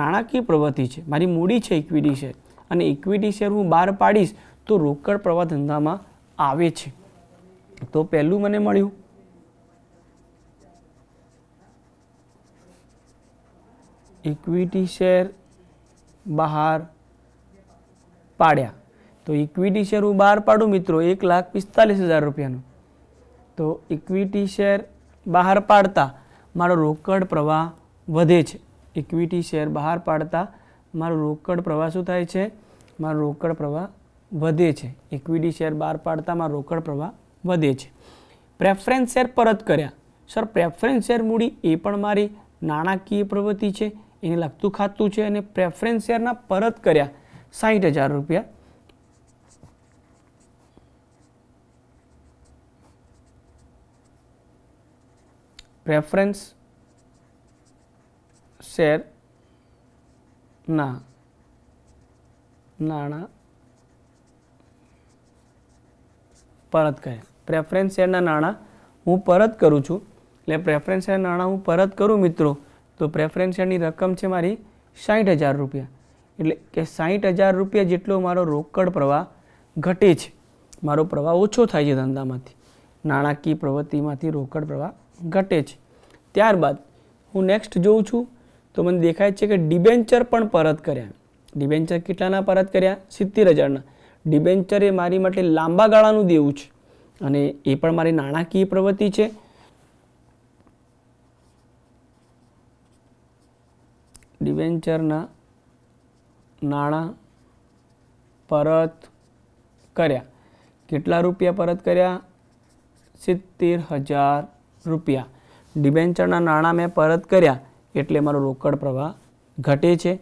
Speaker 1: નાણાકીય પ્રવૃત્તિ છે મારી મૂડી છે ઇક્વિટી શેર અને ઇક્વિટી શેર હું બહાર પાડીશ તો રોકડ પ્રવાહ ધંધામાં આવે છે તો પહેલું મને મળ્યું ઇક્વિટી શેર બહાર પાડ્યા તો ઇક્વિટી શેર હું બહાર પાડું મિત્રો એક લાખ પિસ્તાલીસ હજાર રૂપિયાનું તો ઇક્વિટી શેર બહાર પાડતા મારો રોકડ પ્રવાહ વધે છે ઇક્વિટી શેર બહાર પાડતા મારો રોકડ પ્રવાહ શું થાય છે મારો રોકડ પ્રવાહ વધે છે ઇક્વિટી શેર બહાર પાડતા મારો રોકડ પ્રવાહ વધે છે પ્રેફરન્સ શેર પરત કર્યા સર પ્રેફરન્સ શેર મૂડી એ પણ મારી નાણાકીય પ્રવૃત્તિ છે એને લગતું ખાતું છે અને પ્રેફરન્સ શેરના પરત કર્યા સાહીઠ હજાર રૂપિયા પ્રેફરન્સ શેર ના નાણાં પરત કર્યા પ્રેફરન્સ શેરના નાણાં હું પરત કરું છું એટલે પ્રેફરન્સ શેર નાણાં હું પરત કરું મિત્રો તો પ્રેફરન્સ શેરની રકમ છે મારી સાઠ હજાર રૂપિયા એટલે કે સાઠ હજાર રૂપિયા જેટલો મારો રોકડ પ્રવાહ ઘટે છે મારો પ્રવાહ ઓછો થાય છે ધંધામાંથી નાણાકીય પ્રવૃત્તિમાંથી રોકડ પ્રવાહ ઘટે છે ત્યારબાદ હું નેક્સ્ટ જોઉં છું તો મને દેખાય છે કે ડિબેન્ચર પણ પરત કર્યા ડિબેન્ચર કેટલાના પરત કર્યા સિત્તેર હજારના ડિબેન્ચર એ મારી માટે લાંબા ગાળાનું દેવું છે અને એ પણ મારી નાણાકીય પ્રવૃત્તિ છે ડિવેન્ચરના નાણાં પરત કર્યા કેટલા રૂપિયા પરત કર્યા સિત્તેર હજાર રૂપિયા ડિબેન્ચરના નાણાં મેં પરત કર્યા એટલે મારો રોકડ પ્રવાહ ઘટે છે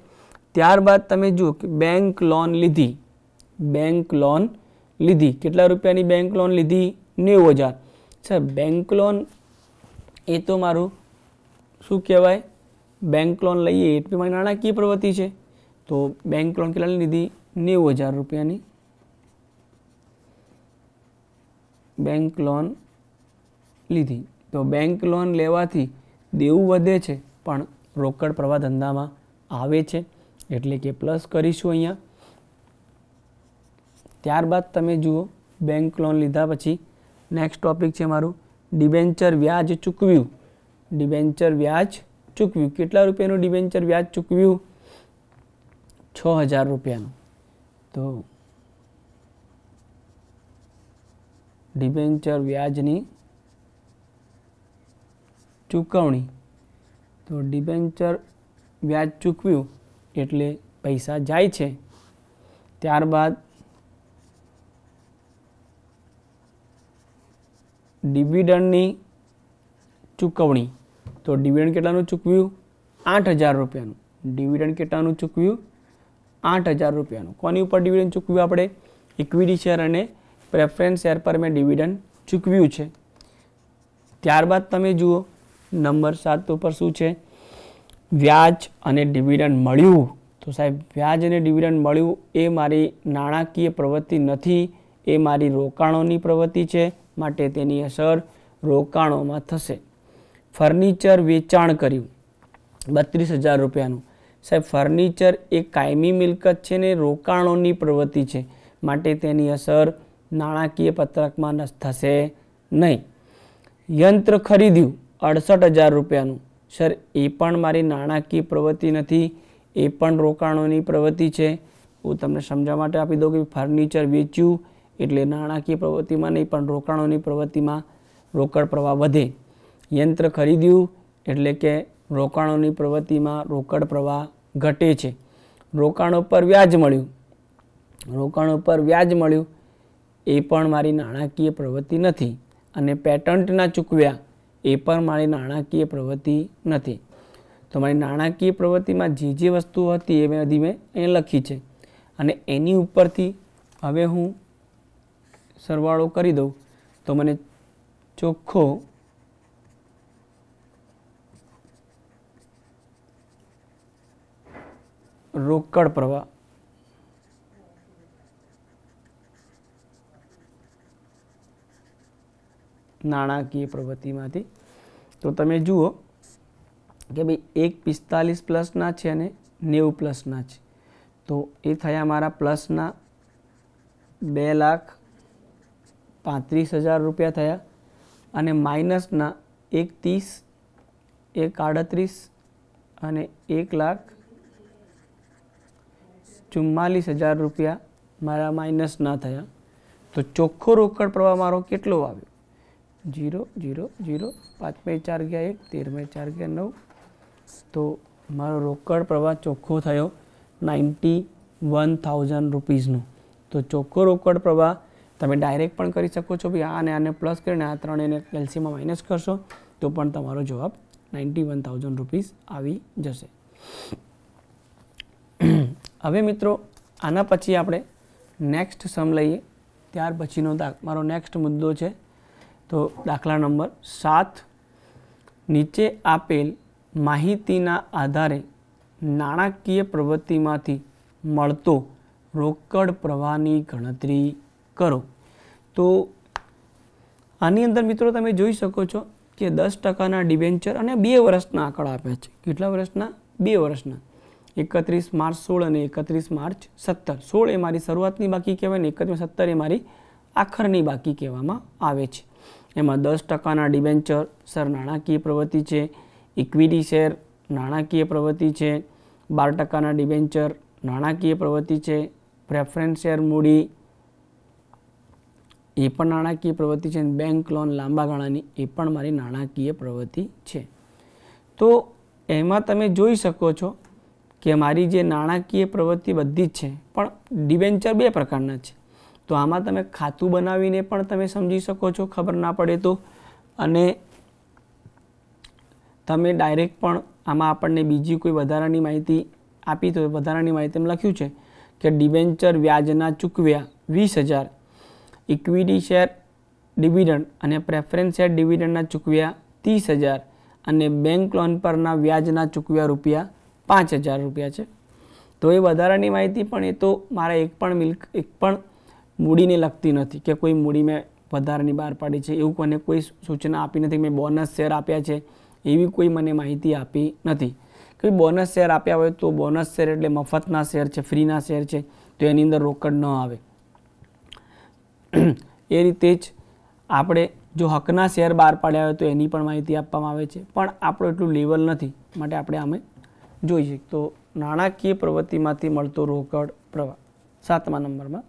Speaker 1: ત્યારબાદ તમે જુઓ કે બેંક લોન લીધી બેંક લોન લીધી કેટલા રૂપિયાની બેંક લોન લીધી નેવું હજાર સર બેંક લોન એ તો મારું શું કહેવાય બેંક લોન લઈએ એટલી મારી નાણાકીય પ્રવૃત્તિ છે તો બેંક લોન કેટલાની લીધી નેવું હજાર રૂપિયાની બેંક લોન લીધી તો બેંક લોન લેવાથી દેવું વધે છે પણ રોકડ પ્રવાહ ધંધામાં આવે છે એટલે કે પ્લસ કરીશું અહીંયા ત્યારબાદ તમે જુઓ બેંક લોન લીધા પછી નેક્સ્ટ ટોપિક છે મારું ડિબેન્ચર વ્યાજ ચૂકવ્યું ડિબેન્ચર વ્યાજ ચૂકવ્યું કેટલા રૂપિયાનું ડિબેન્ચર વ્યાજ ચૂકવ્યું છ હજાર રૂપિયાનું તો ડિબેન્ચર વ્યાજની ચૂકવણી તો ડિબેન્ચર વ્યાજ ચૂકવ્યું એટલે પૈસા જાય છે ત્યારબાદ ડિવિડન્ડની ચૂકવણી તો ડિવિડન્ડ કેટલાનું ચૂકવ્યું આઠ હજાર રૂપિયાનું ડિવિડન્ડ કેટલાનું ચૂકવ્યું આઠ હજાર રૂપિયાનું કોની ઉપર ડિવિડન્ડ ચૂકવ્યું આપણે ઇક્વિટી શેર અને પ્રેફરન્સ શેર પર મેં ડિવિડન્ડ ચૂકવ્યું છે ત્યારબાદ તમે જુઓ નંબર સાત ઉપર શું છે વ્યાજ અને ડિવિડન્ડ મળ્યું તો સાહેબ વ્યાજ અને ડિવિડન્ડ મળ્યું એ મારી નાણાકીય પ્રવૃત્તિ નથી એ મારી રોકાણોની પ્રવૃત્તિ છે માટે તેની અસર રોકાણોમાં થશે ફર્નિચર વેચાણ કર્યું બત્રીસ હજાર રૂપિયાનું સાહેબ ફર્નિચર એ કાયમી મિલકત છે ને રોકાણોની પ્રવૃત્તિ છે માટે તેની અસર નાણાકીય પત્રકમાં થશે નહીં યંત્ર ખરીદ્યું અડસઠ હજાર રૂપિયાનું સર એ પણ મારી નાણાકીય પ્રવૃત્તિ નથી એ પણ રોકાણોની પ્રવૃત્તિ છે હું તમને સમજવા માટે આપી દઉં કે ફર્નિચર વેચ્યું એટલે નાણાકીય પ્રવૃત્તિમાં નહીં પણ રોકાણોની પ્રવૃત્તિમાં રોકડ પ્રવાહ વધે યંત્ર ખરીદ્યું એટલે કે રોકાણોની પ્રવૃત્તિમાં રોકડ પ્રવાહ ઘટે છે રોકાણો પર વ્યાજ મળ્યું રોકાણો પર વ્યાજ મળ્યું એ પણ મારી નાણાકીય પ્રવૃત્તિ નથી અને પેટન્ટના ચૂકવ્યા એ પણ મારી નાણાકીય પ્રવૃત્તિ નથી તો મારી નાણાકીય પ્રવૃત્તિમાં જે જે વસ્તુ હતી એ બધી મેં અહીં લખી છે અને એની ઉપરથી હવે હું સરવાળો કરી દઉં તો મને ચોખ્ખો રોકડ પ્રવાહ નાણાકીય પ્રવૃત્તિમાંથી તો તમે જુઓ કે ભાઈ એક પિસ્તાલીસ પ્લસના છે અને નેવું પ્લસના છે તો એ થયા મારા પ્લસના બે લાખ પાંત્રીસ હજાર રૂપિયા થયા અને માઇનસના એક ત્રીસ એક આડત્રીસ અને એક લાખ ચુમ્માલીસ હજાર રૂપિયા મારા માઇનસ ના થયા તો ચોખ્ખો રોકડ પ્રવાહ મારો કેટલો આવ્યો જીરો જીરો જીરો પાંચમે ચાર ગયા એક તેરમે ચાર ગયા નવ તો મારો રોકડ પ્રવાહ ચોખ્ખો થયો નાઇન્ટી વન થાઉઝન્ડ રૂપીઝનો તો ચોખ્ખો રોકડ પ્રવાહ તમે ડાયરેક્ટ પણ કરી શકો છો ભાઈ આને આને પ્લસ કરીને આ ત્રણેને એલસીમાં માઇનસ કરશો તો પણ તમારો જવાબ નાઇન્ટી વન થાઉઝન્ડ રૂપીઝ આવી જશે હવે મિત્રો આના પછી આપણે નેક્સ્ટ સમ લઈએ ત્યાર પછીનો દાખ મારો નેક્સ્ટ મુદ્દો છે તો દાખલા નંબર સાત નીચે આપેલ માહિતીના આધારે નાણાકીય પ્રવૃત્તિમાંથી મળતો રોકડ પ્રવાહની ગણતરી કરો તો આની અંદર મિત્રો તમે જોઈ શકો છો કે દસ ટકાના ડિબેન્ચર અને બે વર્ષના આંકડા આપ્યા છે કેટલા વર્ષના બે વર્ષના એકત્રીસ માર્ચ સોળ અને એકત્રીસ માર્ચ સત્તર સોળ એ મારી શરૂઆતની બાકી કહેવાય ને એકત્રીસ સત્તર એ મારી આખરની બાકી કહેવામાં આવે છે એમાં દસ ટકાના ડિબેન્ચર સર નાણાકીય પ્રવૃત્તિ છે ઇક્વિટી શેર નાણાકીય પ્રવૃત્તિ છે બાર ટકાના ડિબેન્ચર નાણાકીય પ્રવૃત્તિ છે પ્રેફરન્સ શેર મૂડી એ પણ નાણાકીય પ્રવૃત્તિ છે બેંક લોન લાંબા ગાળાની એ પણ મારી નાણાકીય પ્રવૃત્તિ છે તો એમાં તમે જોઈ શકો છો કે મારી જે નાણાકીય પ્રવૃત્તિ બધી જ છે પણ ડિબેન્ચર બે પ્રકારના છે તો આમાં તમે ખાતું બનાવીને પણ તમે સમજી શકો છો ખબર ના પડે તો અને તમે ડાયરેક્ટ પણ આમાં આપણને બીજી કોઈ વધારાની માહિતી આપી તો વધારાની માહિતી એમ લખ્યું છે કે ડિબેન્ચર વ્યાજના ચૂકવ્યા વીસ હજાર ઇક્વિટી શેર ડિવિડન્ડ અને પ્રેફરન્સ શેર ડિવિડન્ડના ચૂકવ્યા ત્રીસ હજાર અને બેંક લોન પરના વ્યાજના ચૂકવ્યા રૂપિયા પાંચ હજાર રૂપિયા છે તો એ વધારાની માહિતી પણ એ તો મારા એક પણ મિલ્ક એક પણ મૂડીને લગતી નથી કે કોઈ મૂડી મેં વધારાની બહાર પાડી છે એવું મને કોઈ સૂચના આપી નથી મેં બોનસ શેર આપ્યા છે એવી કોઈ મને માહિતી આપી નથી કોઈ બોનસ શેર આપ્યા હોય તો બોનસ શેર એટલે મફતના શેર છે ફ્રીના શેર છે તો એની અંદર રોકડ ન આવે એ રીતે જ આપણે જો હકના શેર બહાર પાડ્યા હોય તો એની પણ માહિતી આપવામાં આવે છે પણ આપણું એટલું લેવલ નથી માટે આપણે આમે જોઈએ તો નાણાકીય પ્રવૃત્તિમાંથી મળતો રોકડ પ્રવાહ સાતમા નંબરમાં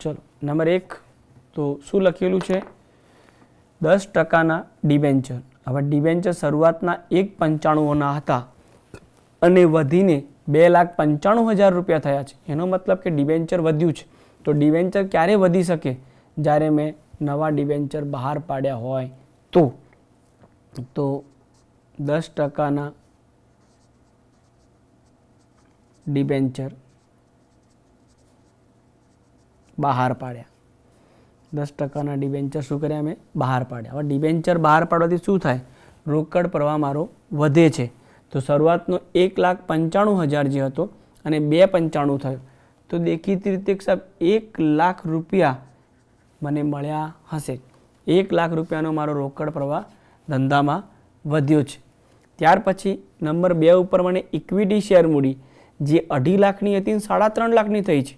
Speaker 1: ચલો નંબર એક તો શું લખેલું છે દસ ટકાના ડિબેન્ચર હવે ડિબેન્ચર શરૂઆતના એક પંચાણુઓના હતા અને વધીને બે લાખ પંચાણું હજાર રૂપિયા થયા છે એનો મતલબ કે ડિબેન્ચર વધ્યું છે તો ડિબેન્ચર ક્યારે વધી શકે જ્યારે મેં નવા ડિબેન્ચર બહાર પાડ્યા હોય તો તો દસ ટકાના ડિબેન્ચર બહાર પાડ્યા દસ ટકાના ડિબેન્ચર શું કર્યા અમે બહાર પાડ્યા હવે ડિબેન્ચર બહાર પાડવાથી શું થાય રોકડ પ્રવાહ મારો વધે છે તો શરૂઆતનો એક લાખ પંચાણું હજાર જે હતો અને બે પંચાણું થયો તો દેખીતી રીતે સાહેબ એક લાખ રૂપિયા મને મળ્યા હશે એક લાખ રૂપિયાનો મારો રોકડ પ્રવાહ ધંધામાં વધ્યો છે ત્યાર પછી નંબર બે ઉપર મને ઇક્વિટી શેર મૂડી જે અઢી લાખની હતી ને સાડા ત્રણ લાખની થઈ છે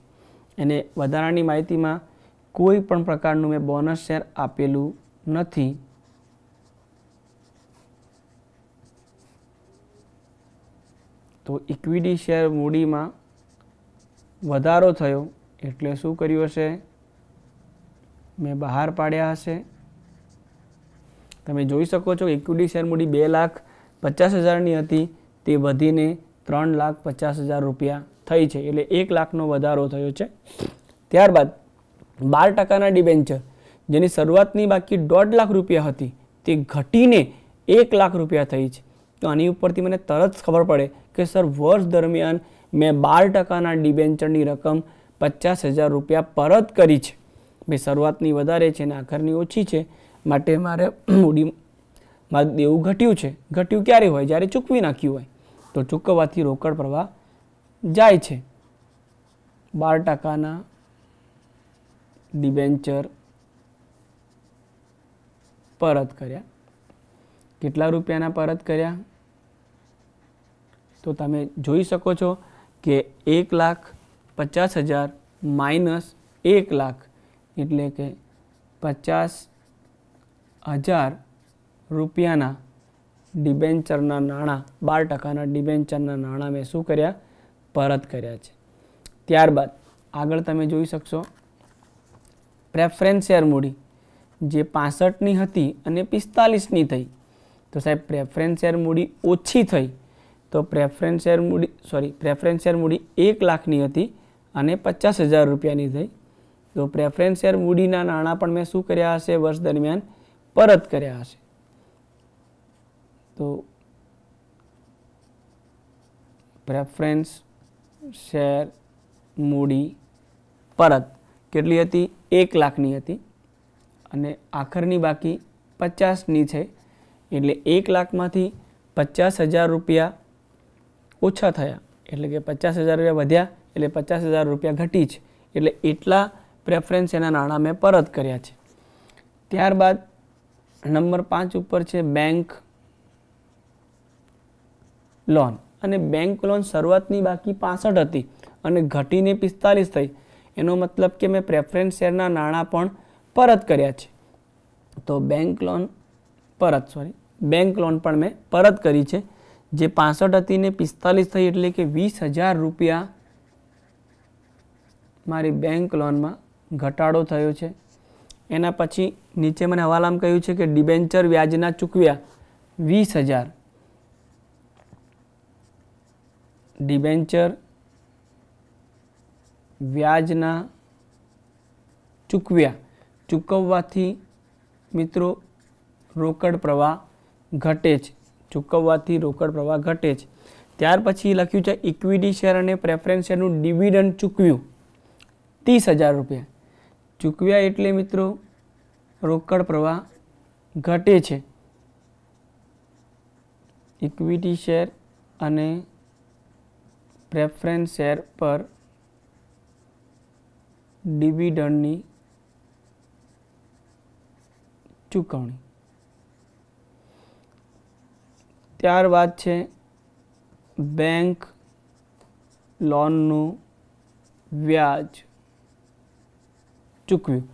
Speaker 1: એને વધારાની માહિતીમાં કોઈ પણ પ્રકારનું મેં બોનસ શેર આપેલું નથી તો ઇક્વિટી શેર મૂડીમાં વધારો થયો એટલે શું કર્યું હશે મેં બહાર પાડ્યા હશે તમે જોઈ શકો છો ઇક્વિટી શેર મૂડી બે લાખ પચાસ હજારની હતી તે વધીને ત્રણ લાખ પચાસ હજાર રૂપિયા થઈ છે એટલે એક લાખનો વધારો થયો છે ત્યારબાદ બાર ટકાના ડિબેન્ચર જેની શરૂઆતની બાકી દોઢ લાખ રૂપિયા હતી તે ઘટીને એક લાખ રૂપિયા થઈ છે તો આની ઉપરથી મને તરત ખબર પડે કે સર વર્ષ દરમિયાન મેં બાર ટકાના ડિબેન્ચરની રકમ પચાસ હજાર રૂપિયા પરત કરી છે મેં શરૂઆતની વધારે છે અને આખરની ઓછી છે માટે મારે ઉડી મારે દેવું ઘટ્યું છે ઘટ્યું ક્યારે હોય જ્યારે ચૂકવી નાખ્યું હોય તો ચૂકવવાથી રોકડ પ્રવાહ જાય છે બાર ટકાના ડિબેન્ચર પરત કર્યા કેટલા રૂપિયાના પરત કર્યા તો તમે જોઈ શકો છો કે એક લાખ પચાસ હજાર માઇનસ એક લાખ એટલે કે પચાસ હજાર રૂપિયાના ડિબેન્ચરના નાણાં બાર ટકાના ડિબેન્ચરના નાણાં મેં શું કર્યા પરત કર્યા છે ત્યારબાદ આગળ તમે જોઈ શકશો પ્રેફરન્સ શેર મૂડી જે પાસઠની હતી અને પિસ્તાલીસની થઈ તો સાહેબ પ્રેફરન્સ શેર મૂડી ઓછી થઈ તો પ્રેફરન્સ શેર મૂડી સોરી પ્રેફરન્સ શેર મૂડી એક લાખની હતી અને પચાસ હજાર રૂપિયાની થઈ તો પ્રેફરન્સ શેર મૂડીના નાણાં પણ મેં શું કર્યા હશે વર્ષ દરમિયાન પરત કર્યા હશે તો પ્રેફરન્સ શેર મૂડી પરત કેટલી હતી એક લાખની હતી અને આખરની બાકી પચાસની છે એટલે એક લાખમાંથી પચાસ હજાર રૂપિયા ઓછા થયા એટલે કે પચાસ હજાર રૂપિયા વધ્યા એટલે પચાસ હજાર રૂપિયા ઘટી છે એટલે એટલા પ્રેફરન્સ એના નાણાં મેં પરત કર્યા છે ત્યારબાદ નંબર પાંચ ઉપર છે બેંક લોન અને બેંક લોન શરૂઆતની બાકી પાસઠ હતી અને ઘટીને પિસ્તાલીસ થઈ એનો મતલબ કે મેં પ્રેફરન્સ શેરના નાણાં પણ પરત કર્યા છે તો બેંક લોન પરત સોરી બેંક લોન પણ મેં પરત કરી છે જે પાસઠ હતી ને પિસ્તાલીસ થઈ એટલે કે વીસ હજાર રૂપિયા મારી બેંક લોનમાં ઘટાડો થયો છે એના પછી નીચે મને હવાલામ કહ્યું છે કે ડિબેન્ચર વ્યાજના ચૂકવ્યા વીસ હજાર ડિબેન્ચર વ્યાજના ચૂકવ્યા ચૂકવવાથી મિત્રો રોકડ પ્રવાહ ઘટે છે ચૂકવવાથી રોકડ પ્રવાહ ઘટે છે ત્યાર પછી લખ્યું છે ઇક્વિટી શેર અને પ્રેફરન્સ શેરનું ડિવિડન્ડ ચૂકવ્યું ત્રીસ હજાર રૂપિયા ચૂકવ્યા એટલે મિત્રો રોકડ પ્રવાહ ઘટે છે ઇક્વિટી શેર અને પ્રેફરન્સ શેર પર ડિવિડન્ડની ચૂકવણી ત્યારબાદ છે બેંક લોનનું વ્યાજ ચૂકવ્યું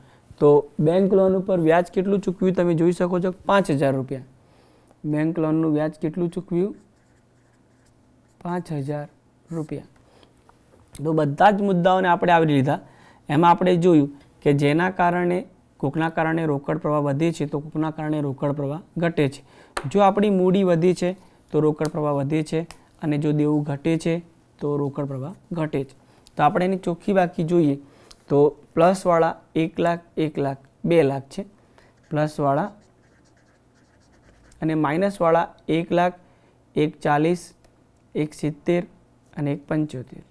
Speaker 1: તો બેંક લોન ઉપર વ્યાજ કેટલું ચૂકવ્યું તમે જોઈ શકો છો પાંચ હજાર રૂપિયા બેંક લોનનું વ્યાજ કેટલું ચૂકવ્યું પાંચ હજાર રૂપિયા તો બધા જ મુદ્દાઓને આપણે આવરી લીધા એમાં આપણે જોયું કે જેના કારણે કોકના કારણે રોકડ પ્રવાહ વધે છે તો કોકના કારણે રોકડ પ્રવાહ ઘટે છે જો આપણી મૂડી વધે છે તો રોકડ પ્રવાહ વધે છે અને જો દેવું ઘટે છે તો રોકડ પ્રવાહ ઘટે છે તો આપણે એની ચોખ્ખી બાકી જોઈએ તો પ્લસવાળા એક લાખ એક લાખ બે લાખ છે પ્લસવાળા અને માઇનસવાળા એક લાખ એક ચાલીસ એક સિત્તેર અને એક પંચોતેર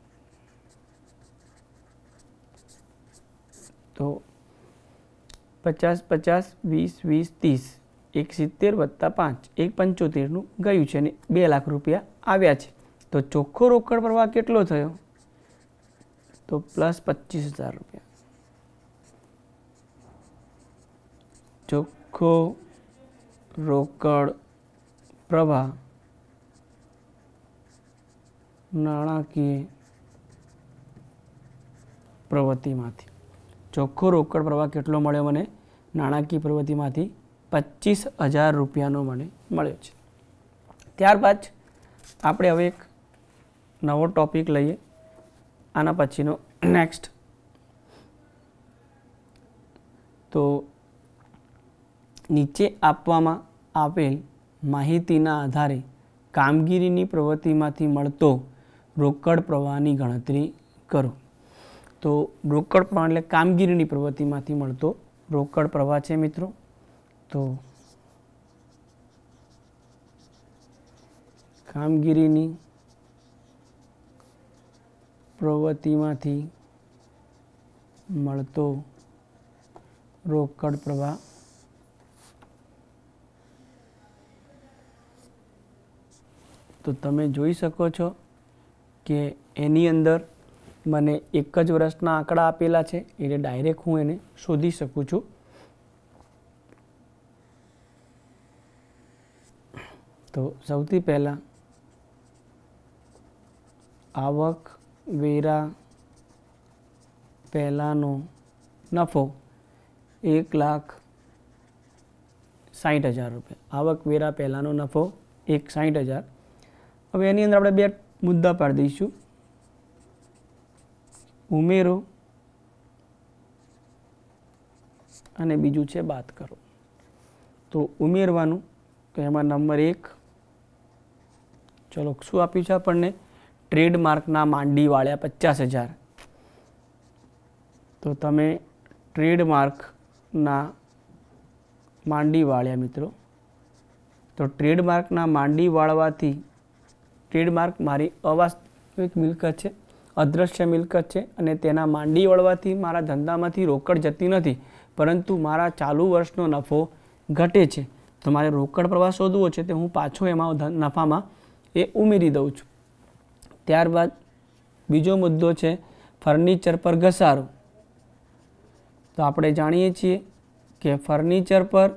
Speaker 1: તો પચાસ પચાસ વીસ વીસ ત્રીસ એક સિત્તેર વત્તા પાંચ એક પંચોતેરનું ગયું છે અને બે લાખ રૂપિયા આવ્યા છે તો ચોખ્ખો રોકડ પ્રવાહ કેટલો થયો તો પ્લસ પચીસ હજાર રૂપિયા ચોખ્ખો રોકડ પ્રવાહ નાણાકીય પ્રવૃત્તિમાંથી ચોખ્ખો રોકડ પ્રવાહ કેટલો મળ્યો મને નાણાકીય પ્રવૃત્તિમાંથી પચીસ હજાર રૂપિયાનો મને મળ્યો છે ત્યારબાદ આપણે હવે એક નવો ટોપિક લઈએ આના પછીનો નેક્સ્ટ તો નીચે આપવામાં આપેલ માહિતીના આધારે કામગીરીની પ્રવૃત્તિમાંથી મળતો રોકડ પ્રવાહની ગણતરી કરો તો રોકડ પ્રવાહ એટલે કામગીરીની પ્રવૃત્તિમાંથી મળતો રોકડ પ્રવાહ છે મિત્રો તો કામગીરીની પ્રવૃત્તિમાંથી મળતો રોકડ પ્રવાહ તો તમે જોઈ શકો છો કે એની અંદર મને એક જ વર્ષના આંકડા આપેલા છે એટલે ડાયરેક્ટ હું એને શોધી શકું છું તો સૌથી પહેલાં આવક વેરા પહેલાંનો નફો એક લાખ સાઠ હજાર રૂપિયા આવક વેરા પહેલાંનો નફો એક સાઠ હજાર હવે એની અંદર આપણે બે મુદ્દા પાડી દઈશું ઉમેરો અને બીજું છે વાત કરો તો ઉમેરવાનું તો એમાં નંબર એક ચલો શું આપ્યું છે આપણને ટ્રેડમાર્કના માંડી વાળ્યા પચાસ હજાર તો તમે ટ્રેડમાર્કના માંડી વાળ્યા મિત્રો તો ટ્રેડમાર્કના માંડી વાળવાથી ટ્રેડમાર્ક મારી અવાસ્તવિક મિલકત છે અદ્રશ્ય મિલકત છે અને તેના માંડી વળવાથી મારા ધંધામાંથી રોકડ જતી નથી પરંતુ મારા ચાલુ વર્ષનો નફો ઘટે છે તો મારે રોકડ પ્રવાહ શોધવો છે તે હું પાછો એમાં નફામાં એ ઉમેરી દઉં છું ત્યારબાદ બીજો મુદ્દો છે ફર્નિચર પર ઘસારો તો આપણે જાણીએ છીએ કે ફર્નિચર પર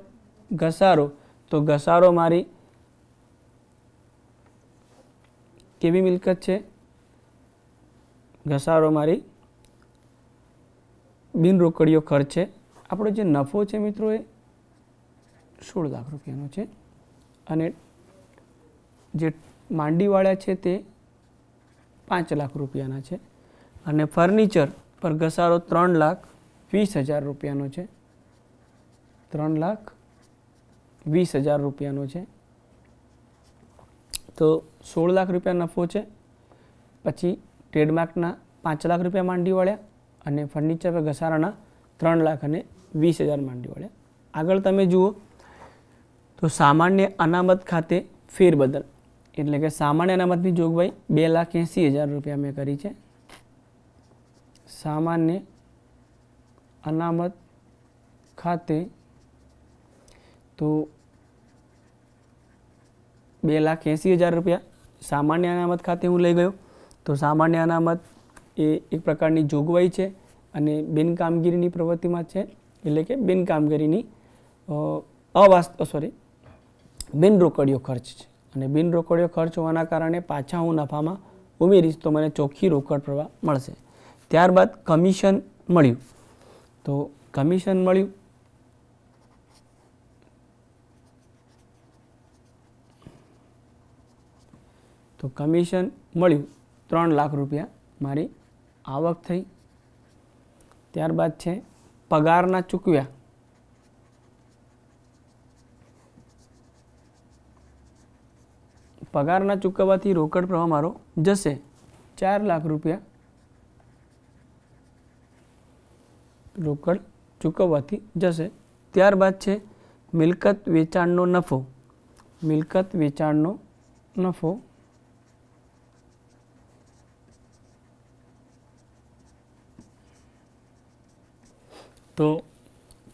Speaker 1: ઘસારો તો ઘસારો મારી કેવી મિલકત છે ઘસારો મારી બિનરોકડીયો ખર્ચ છે આપણો જે નફો છે મિત્રો એ સોળ લાખ રૂપિયાનો છે અને જે માંડીવાળા છે તે પાંચ લાખ રૂપિયાના છે અને ફર્નિચર પર ઘસારો ત્રણ લાખ વીસ હજાર રૂપિયાનો છે ત્રણ લાખ વીસ હજાર રૂપિયાનો છે તો સોળ લાખ રૂપિયા નફો છે પછી ટ્રેડમાર્કના પાંચ લાખ રૂપિયા માંડી વળ્યા અને ફર્નિચર પર ઘસારાના ત્રણ લાખ અને વીસ હજાર માંડી વળ્યા આગળ તમે જુઓ તો સામાન્ય અનામત ખાતે ફેરબદલ એટલે કે સામાન્ય અનામતની જોગવાઈ બે લાખ એંસી હજાર રૂપિયા મેં કરી છે સામાન્ય અનામત ખાતે તો બે લાખ એંસી હજાર રૂપિયા સામાન્ય અનામત ખાતે હું લઈ ગયો તો સામાન્ય અનામત એ એક પ્રકારની જોગવાઈ છે અને બિનકામગીરીની પ્રવૃત્તિમાં છે એટલે કે બિનકામગીરીની અવાસ્ત સોરી બિન બિનરોકડિયો ખર્ચ છે અને બિન બિનરોકડિયો ખર્ચ હોવાના કારણે પાછા હું નફામાં ઉમેરીશ તો મને ચોખ્ખી રોકડ પ્રવાહ મળશે ત્યારબાદ કમિશન મળ્યું તો કમિશન મળ્યું તો કમિશન મળ્યું ત્રણ લાખ રૂપિયા મારી આવક થઈ ત્યારબાદ છે પગારના ચૂકવ્યા પગારના ચૂકવવાથી રોકડ પ્રવાહ મારો જશે ચાર લાખ રૂપિયા રોકડ ચૂકવવાથી જશે ત્યારબાદ છે મિલકત વેચાણનો નફો મિલકત વેચાણનો નફો તો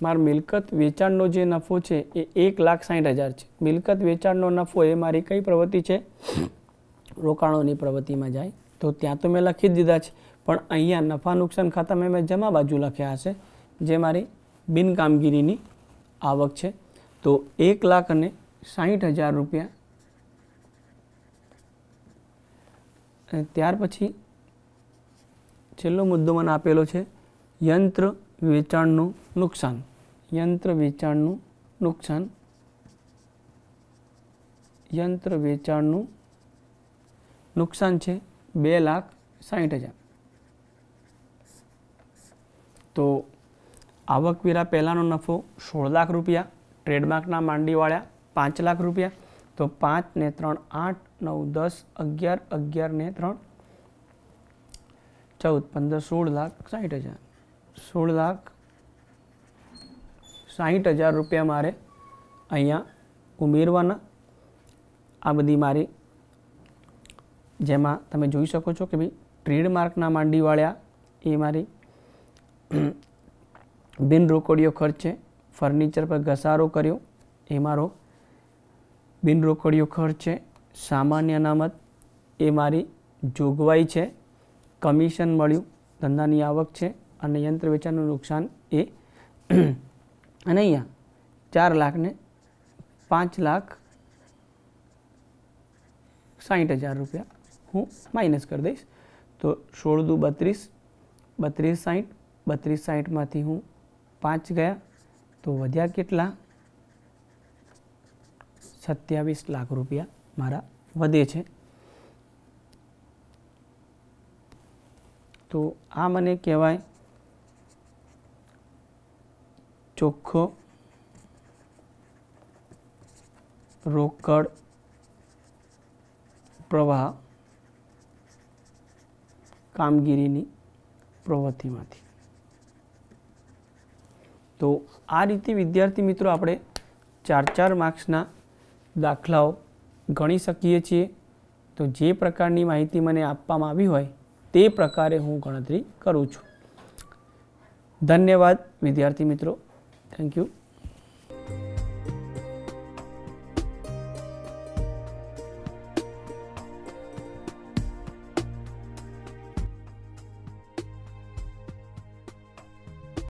Speaker 1: મારો મિલકત વેચાણનો જે નફો છે એ એક લાખ સાઠ હજાર છે મિલકત વેચાણનો નફો એ મારી કઈ પ્રવૃત્તિ છે રોકાણોની પ્રવૃત્તિમાં જાય તો ત્યાં તો મેં લખી જ દીધા છે પણ અહીંયા નફા નુકસાન ખાતા મેં જમા બાજુ લખ્યા હશે જે મારી બિનકામગીરીની આવક છે તો એક લાખ અને સાહીઠ હજાર રૂપિયા ત્યાર પછી છેલ્લો મુદ્દો મને આપેલો છે યંત્ર વેચાણનું નુકસાન યંત્ર વેચાણનું નુકસાન યંત્ર વેચાણનું નુકસાન છે બે લાખ સાહીઠ હજાર તો આવકવેરા પહેલાંનો નફો સોળ લાખ રૂપિયા ટ્રેડમાર્કના માંડીવાળા પાંચ લાખ રૂપિયા તો પાંચ ને ત્રણ આઠ નવ દસ અગિયાર અગિયાર ને ત્રણ ચૌદ પંદર સોળ લાખ સાહીઠ હજાર સોળ લાખ સાહીઠ હજાર રૂપિયા મારે અહીંયા ઉમેરવાના આ બધી મારી જેમાં તમે જોઈ શકો છો કે ભાઈ ટ્રેડમાર્કના માંડીવાળ્યા એ મારી બિન રોકડીયો ખર્ચ છે ફર્નિચર પર ઘસારો કર્યો એ મારો બિન રોકડીયો ખર્ચ છે સામાન્ય અનામત એ મારી જોગવાઈ છે કમિશન મળ્યું ધંધાની આવક છે અને યંત્ર વેચાણનું નુકસાન એ અને અહીંયા ચાર લાખને પાંચ લાખ સાહીઠ હજાર રૂપિયા હું માઇનસ કરી દઈશ તો સોળ દુ બત્રીસ બત્રીસ સાહીઠ બત્રીસ સાહીઠમાંથી હું પાંચ ગયા તો વધ્યા કેટલા સત્યાવીસ લાખ રૂપિયા મારા વધે છે તો આ મને કહેવાય ચોખ્ખો રોકડ પ્રવાહ કામગીરીની પ્રવૃત્તિમાંથી તો આ રીતે વિદ્યાર્થી મિત્રો આપણે ચાર ચાર માર્ક્સના દાખલાઓ ગણી શકીએ છીએ તો જે પ્રકારની માહિતી મને આપવામાં આવી હોય તે પ્રકારે હું ગણતરી કરું છું ધન્યવાદ વિદ્યાર્થી મિત્રો Thank you.